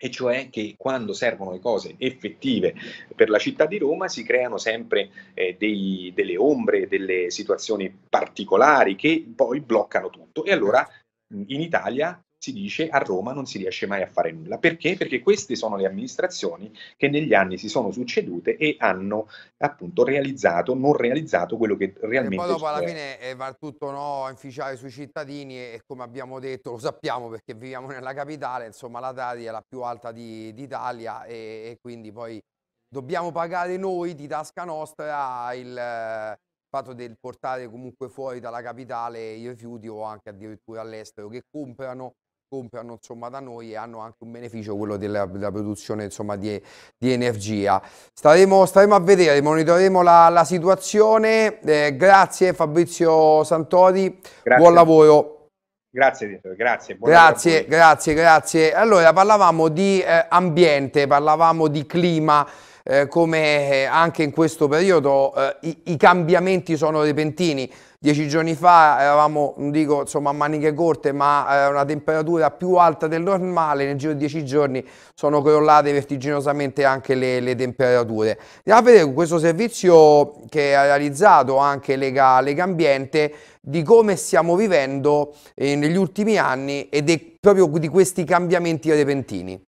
e cioè che quando servono le cose effettive per la città di Roma si creano sempre eh, dei, delle ombre, delle situazioni particolari che poi bloccano tutto e allora in Italia si dice a Roma non si riesce mai a fare nulla. Perché? Perché queste sono le amministrazioni che negli anni si sono succedute e hanno appunto realizzato, non realizzato quello che realmente... E poi dopo alla fine eh, va tutto no, a inficiare sui cittadini e come abbiamo detto, lo sappiamo perché viviamo nella capitale, insomma la Tati è la più alta d'Italia e, e, quindi poi dobbiamo pagare noi di tasca nostra il... Eh, fatto del portare comunque fuori dalla capitale i rifiuti o anche addirittura all'estero che comprano comprano insomma, da noi e hanno anche un beneficio quello della, della produzione insomma, di, di, energia. Staremo, staremo, a vedere, monitoreremo la, la situazione. Eh, grazie Fabrizio Santori, grazie. buon lavoro. Grazie Pietro, grazie. Grazie, grazie, grazie. Allora parlavamo di eh, ambiente, parlavamo di clima. Eh, come anche in questo periodo eh, i, i cambiamenti sono repentini, Dieci giorni fa eravamo, non dico insomma a maniche corte, ma a eh, una temperatura più alta del normale, nel giro di dieci giorni sono crollate vertiginosamente anche le, le temperature. Andiamo a vedere con questo servizio che ha realizzato anche Lega, Lega Ambiente di come stiamo vivendo eh, negli ultimi anni e proprio di questi cambiamenti repentini.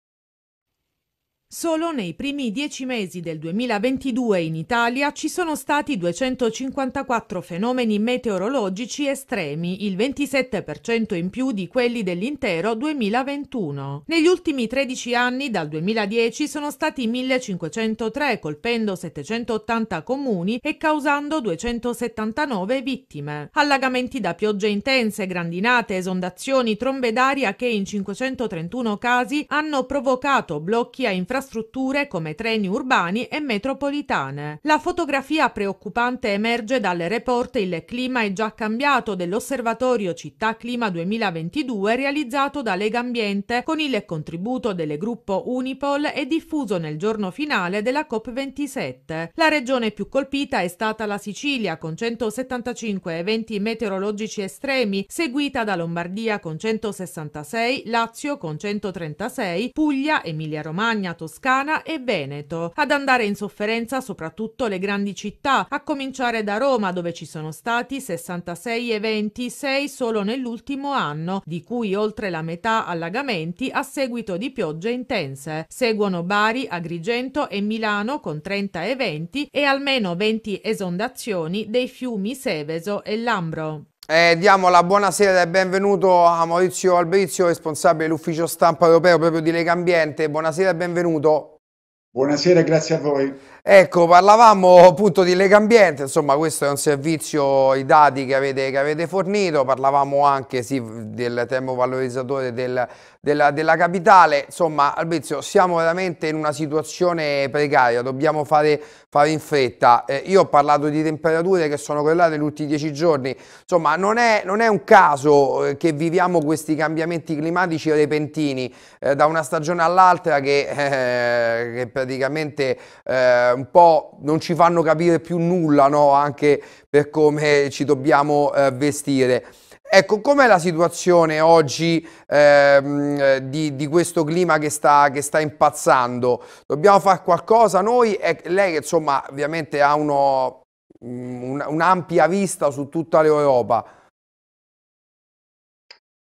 Solo nei primi dieci mesi del 2022 in Italia ci sono stati 254 fenomeni meteorologici estremi, il 27% in più di quelli dell'intero 2021. Negli ultimi 13 anni, dal 2010, sono stati 1503, colpendo 780 comuni e causando 279 vittime. Allagamenti da piogge intense, grandinate, esondazioni, trombe d'aria che in 531 casi hanno provocato blocchi a infrastrutture infrastrutture come treni urbani e metropolitane. La fotografia preoccupante emerge dal report Il clima è già cambiato dell'osservatorio Città Clima 2022 realizzato da Lega Ambiente con il contributo del gruppo Unipol e diffuso nel giorno finale della COP27. La regione più colpita è stata la Sicilia con 175 eventi meteorologici estremi, seguita da Lombardia con 166, Lazio con 136, Puglia, Emilia Romagna, Toscana Toscana e Veneto. Ad andare in sofferenza soprattutto le grandi città, a cominciare da Roma dove ci sono stati 66 eventi, 6 solo nell'ultimo anno, di cui oltre la metà allagamenti a seguito di piogge intense. Seguono Bari, Agrigento e Milano con 30 eventi e almeno 20 esondazioni dei fiumi Seveso e Lambro. Eh, diamo la buonasera e benvenuto a Maurizio Alberizio, responsabile dell'ufficio stampa europeo proprio di Lega Ambiente. Buonasera e benvenuto. Buonasera, grazie a voi. Ecco, parlavamo appunto di Lega Ambiente, insomma questo è un servizio, i dati che avete, che avete fornito, parlavamo anche sì, del termovalorizzatore del, della, della, capitale, insomma Albizio siamo veramente in una situazione precaria, dobbiamo fare, fare in fretta, eh, io ho parlato di temperature che sono correlate negli ultimi dieci giorni, insomma non è, non è un caso eh, che viviamo questi cambiamenti climatici repentini eh, da una stagione all'altra che, eh, che praticamente eh, eh, un po' non ci fanno capire più nulla, no? anche per come ci dobbiamo eh, vestire. Ecco, com'è la situazione oggi ehm, di, di, questo clima che sta, che sta, impazzando? Dobbiamo fare qualcosa noi? E lei insomma ovviamente ha uno, mm, un, un'ampia vista su tutta l'Europa.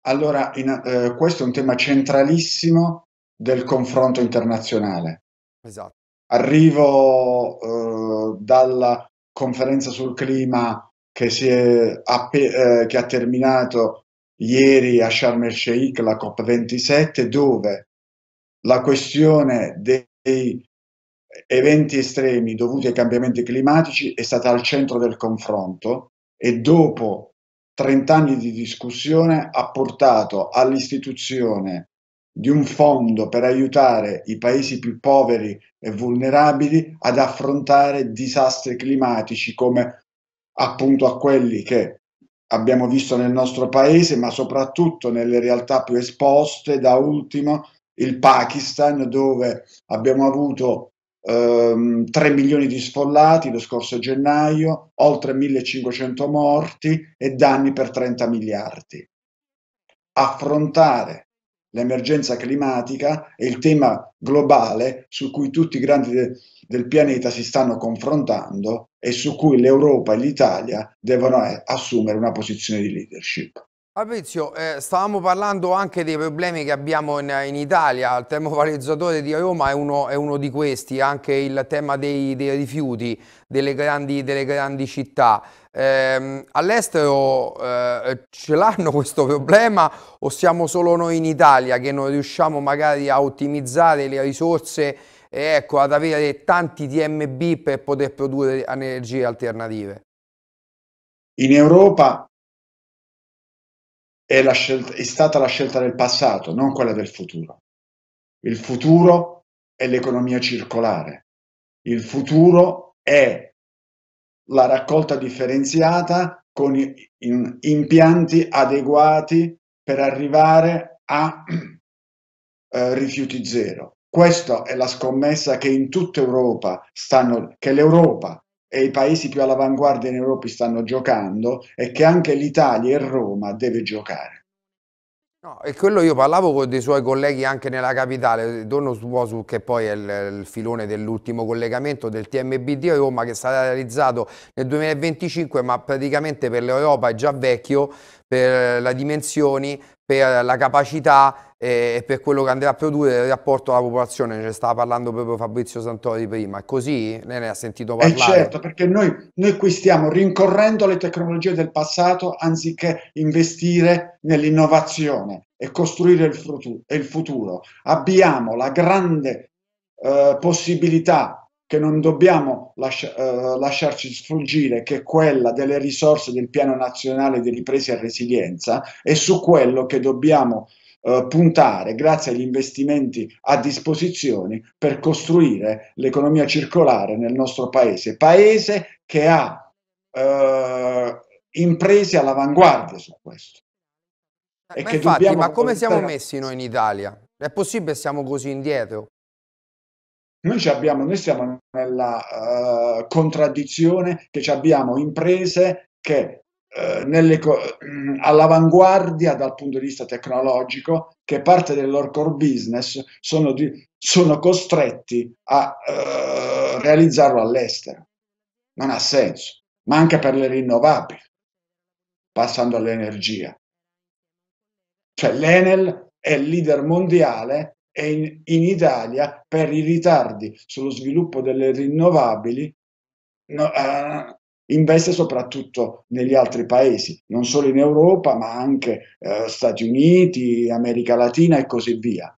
Allora, in, eh, questo è un tema centralissimo del confronto internazionale. Esatto. Arrivo eh, dalla conferenza sul clima che, è, eh, che, ha terminato ieri a Sharm el Sheikh, la COP27, dove la questione dei eventi estremi dovuti ai cambiamenti climatici è stata al centro del confronto e dopo 30 anni di discussione ha portato all'istituzione di un fondo per aiutare i paesi più poveri e vulnerabili ad affrontare disastri climatici come appunto a quelli che abbiamo visto nel nostro paese, ma soprattutto nelle realtà più esposte, da ultimo il Pakistan, dove abbiamo avuto ehm, 3 milioni di sfollati lo scorso gennaio, oltre 1500 morti e danni per 30 miliardi. Affrontare l'emergenza climatica è il tema globale su cui tutti i grandi de- del pianeta si stanno confrontando e su cui l'Europa e l'Italia devono eh, assumere una posizione di leadership. Fabrizio, eh, stavamo parlando anche dei problemi che abbiamo in, in Italia, il termovalorizzatore di Roma è uno, è uno, di questi, anche il tema dei, dei rifiuti delle grandi, delle grandi città. Eh, all'estero eh, ce l'hanno questo problema o siamo solo noi in Italia che non riusciamo magari a ottimizzare le risorse e ecco, ad avere tanti TMB per poter produrre energie alternative? In Europa è, la scelta, è stata la scelta del passato, non quella del futuro. Il futuro è l'economia circolare. Il futuro è la raccolta differenziata con impianti adeguati per arrivare a eh, rifiuti zero. Questa è la scommessa che in tutta Europa stanno, che l'Europa e i paesi più all'avanguardia in Europa stanno giocando e che anche l'Italia e Roma deve giocare. No, e quello io parlavo con dei suoi colleghi anche nella capitale, Donno Suosu che poi è il, il filone dell'ultimo collegamento del TMBD di Roma che sarà realizzato nel 2025 ma praticamente per l'Europa è già vecchio per le dimensioni, per la capacità eh, e per quello che andrà a produrre il rapporto alla popolazione, ne cioè, stava parlando proprio Fabrizio Santori prima, è così? Lei ne ha sentito eh, parlare? Eh certo, perché noi, noi qui stiamo rincorrendo le tecnologie del passato anziché investire nell'innovazione e costruire il, futuro. Abbiamo la grande eh, possibilità che non dobbiamo lascia, eh, lasciarci sfuggire, che è quella delle risorse del Piano Nazionale di Ripresa e Resilienza, è su quello che dobbiamo eh, puntare grazie agli investimenti a disposizione per costruire l'economia circolare nel nostro paese, paese che ha eh, imprese all'avanguardia su questo. Eh, ma, infatti, ma come siamo messi noi in Italia? È possibile che siamo così indietro? Noi, abbiamo, noi siamo nella uh, contraddizione che abbiamo imprese che uh, nelle, uh, all'avanguardia dal punto di vista tecnologico, che parte del loro core business sono, di, sono costretti a eh, realizzarlo all'estero. Non ha senso, ma anche per le rinnovabili, passando all'energia. Cioè l'Enel è il leader mondiale e in, in Italia per i ritardi sullo sviluppo delle rinnovabili no, eh, investe soprattutto negli altri paesi, non solo in Europa ma anche eh, Stati Uniti, America Latina e così via.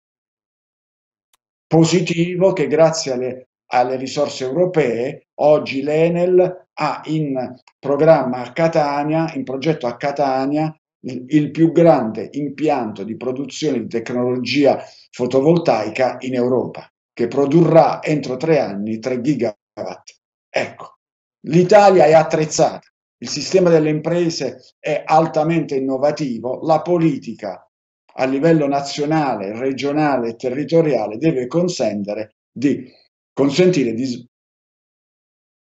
Positivo che grazie alle, alle risorse europee oggi l'Enel ha in programma a Catania, in progetto a Catania, il più grande impianto di produzione di tecnologia fotovoltaica in Europa, che produrrà entro tre anni 3 gigawatt. Ecco, l'Italia è attrezzata, il sistema delle imprese è altamente innovativo, la politica a livello nazionale, regionale e territoriale deve consentire di, consentire di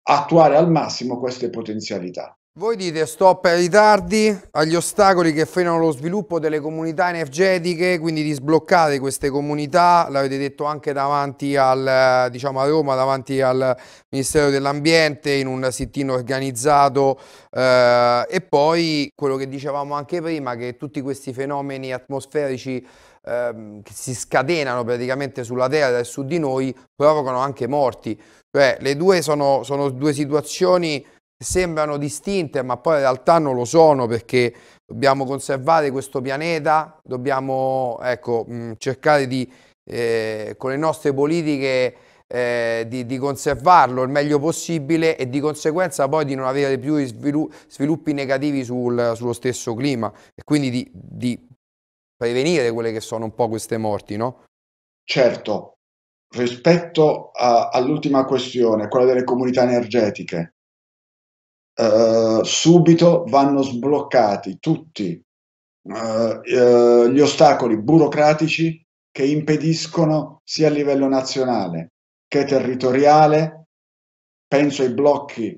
attuare al massimo queste potenzialità. Voi dite stop ai ritardi, agli ostacoli che frenano lo sviluppo delle comunità energetiche, quindi di sbloccare queste comunità, l'avete detto anche davanti al, diciamo a Roma, davanti al Ministero dell'Ambiente in un sittino organizzato eh, e poi quello che dicevamo anche prima, che tutti questi fenomeni atmosferici ehm, che si scatenano praticamente sulla Terra e su di noi provocano anche morti. Cioè, le due sono, sono due situazioni sembrano distinte ma poi in realtà non lo sono perché dobbiamo conservare questo pianeta, dobbiamo ecco, mh, mm, cercare di, eh, con le nostre politiche eh, di, di, conservarlo il meglio possibile e di conseguenza poi di non avere più sviluppi negativi sul, sullo stesso clima e quindi di, di prevenire quelle che sono un po' queste morti, no? Certo, rispetto all'ultima questione, quella delle comunità energetiche, eh, subito vanno sbloccati tutti eh, eh, gli ostacoli burocratici che impediscono sia a livello nazionale che territoriale, penso ai blocchi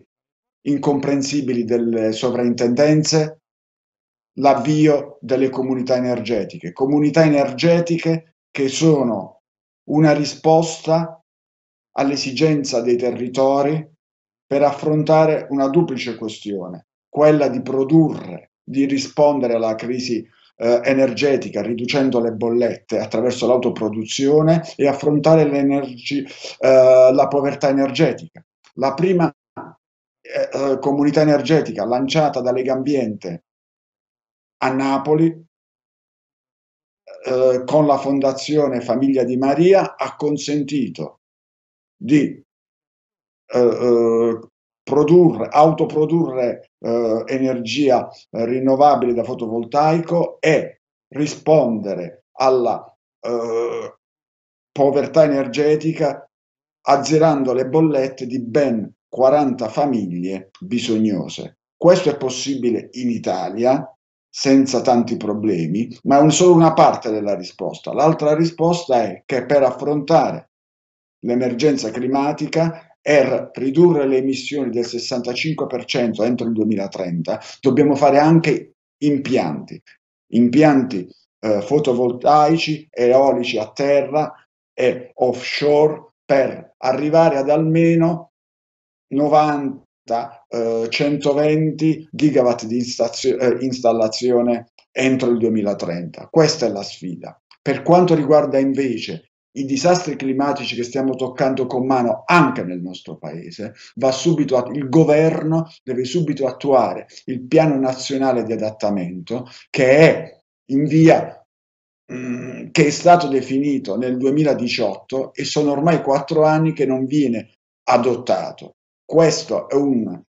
incomprensibili delle sovrintendenze, l'avvio delle comunità energetiche, comunità energetiche che sono una risposta all'esigenza dei territori per affrontare una duplice questione, quella di produrre, di rispondere alla crisi eh, energetica riducendo le bollette attraverso l'autoproduzione e affrontare eh, la povertà energetica. La prima eh, eh, comunità energetica lanciata da Lega Ambiente a Napoli eh, con la fondazione Famiglia di Maria ha consentito di eh, eh, produrre, autoprodurre eh, energia eh, rinnovabile da fotovoltaico e rispondere alla eh, povertà energetica azzerando le bollette di ben 40 famiglie bisognose. Questo è possibile in Italia senza tanti problemi, ma è solo una parte della risposta. L'altra risposta è che per affrontare l'emergenza climatica per ridurre le emissioni del 65% entro il 2030 dobbiamo fare anche impianti, impianti eh, fotovoltaici, eolici a terra e offshore per arrivare ad almeno 90 eh, 120 gigawatt di instazio- eh, installazione entro il 2030. Questa è la sfida. Per quanto riguarda invece i disastri climatici che stiamo toccando con mano anche nel nostro paese, va subito att- il governo deve subito attuare il piano nazionale di adattamento che è in via mm, che è stato definito nel 2018 e sono ormai quattro anni che non viene adottato. Questo è un eh,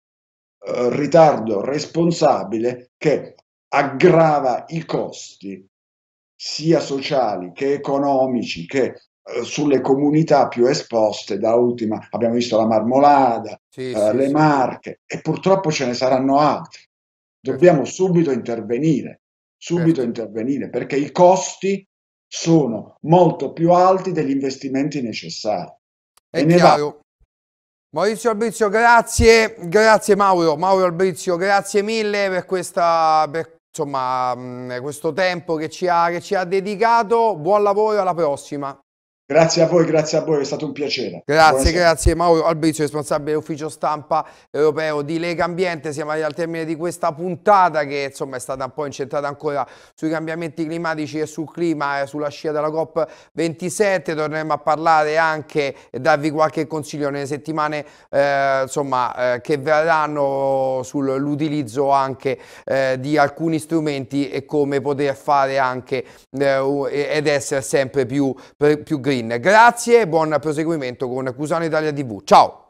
ritardo responsabile che aggrava i costi sia sociali che economici che eh, sulle comunità più esposte, da ultima abbiamo visto la Marmolada, sì, eh, sì, le Marche e purtroppo ce ne saranno altre. Dobbiamo certo. subito intervenire, subito certo. intervenire perché i costi sono molto più alti degli investimenti necessari. È e chiaro. Va... Maurizio Albrizio, grazie, grazie Mauro, Mauro Albrizio, grazie mille per questa, per insomma, questo tempo che ci, ha, che ci ha dedicato. Buon lavoro, alla prossima. Grazie a voi, grazie a voi, è stato un piacere. Grazie, Buonasera. grazie Mauro Albrizio, responsabile ufficio stampa europeo di Lega Ambiente. Siamo arrivati al termine di questa puntata che insomma è stata un po' incentrata ancora sui cambiamenti climatici e sul clima e eh, sulla scia della COP27. Torneremo a parlare anche e darvi qualche consiglio nelle settimane eh, insomma, eh, che verranno sull'utilizzo anche eh, di alcuni strumenti e come poter fare anche eh, ed essere sempre più, più green Win. Grazie e buon proseguimento con Cusano Italia TV. Ciao!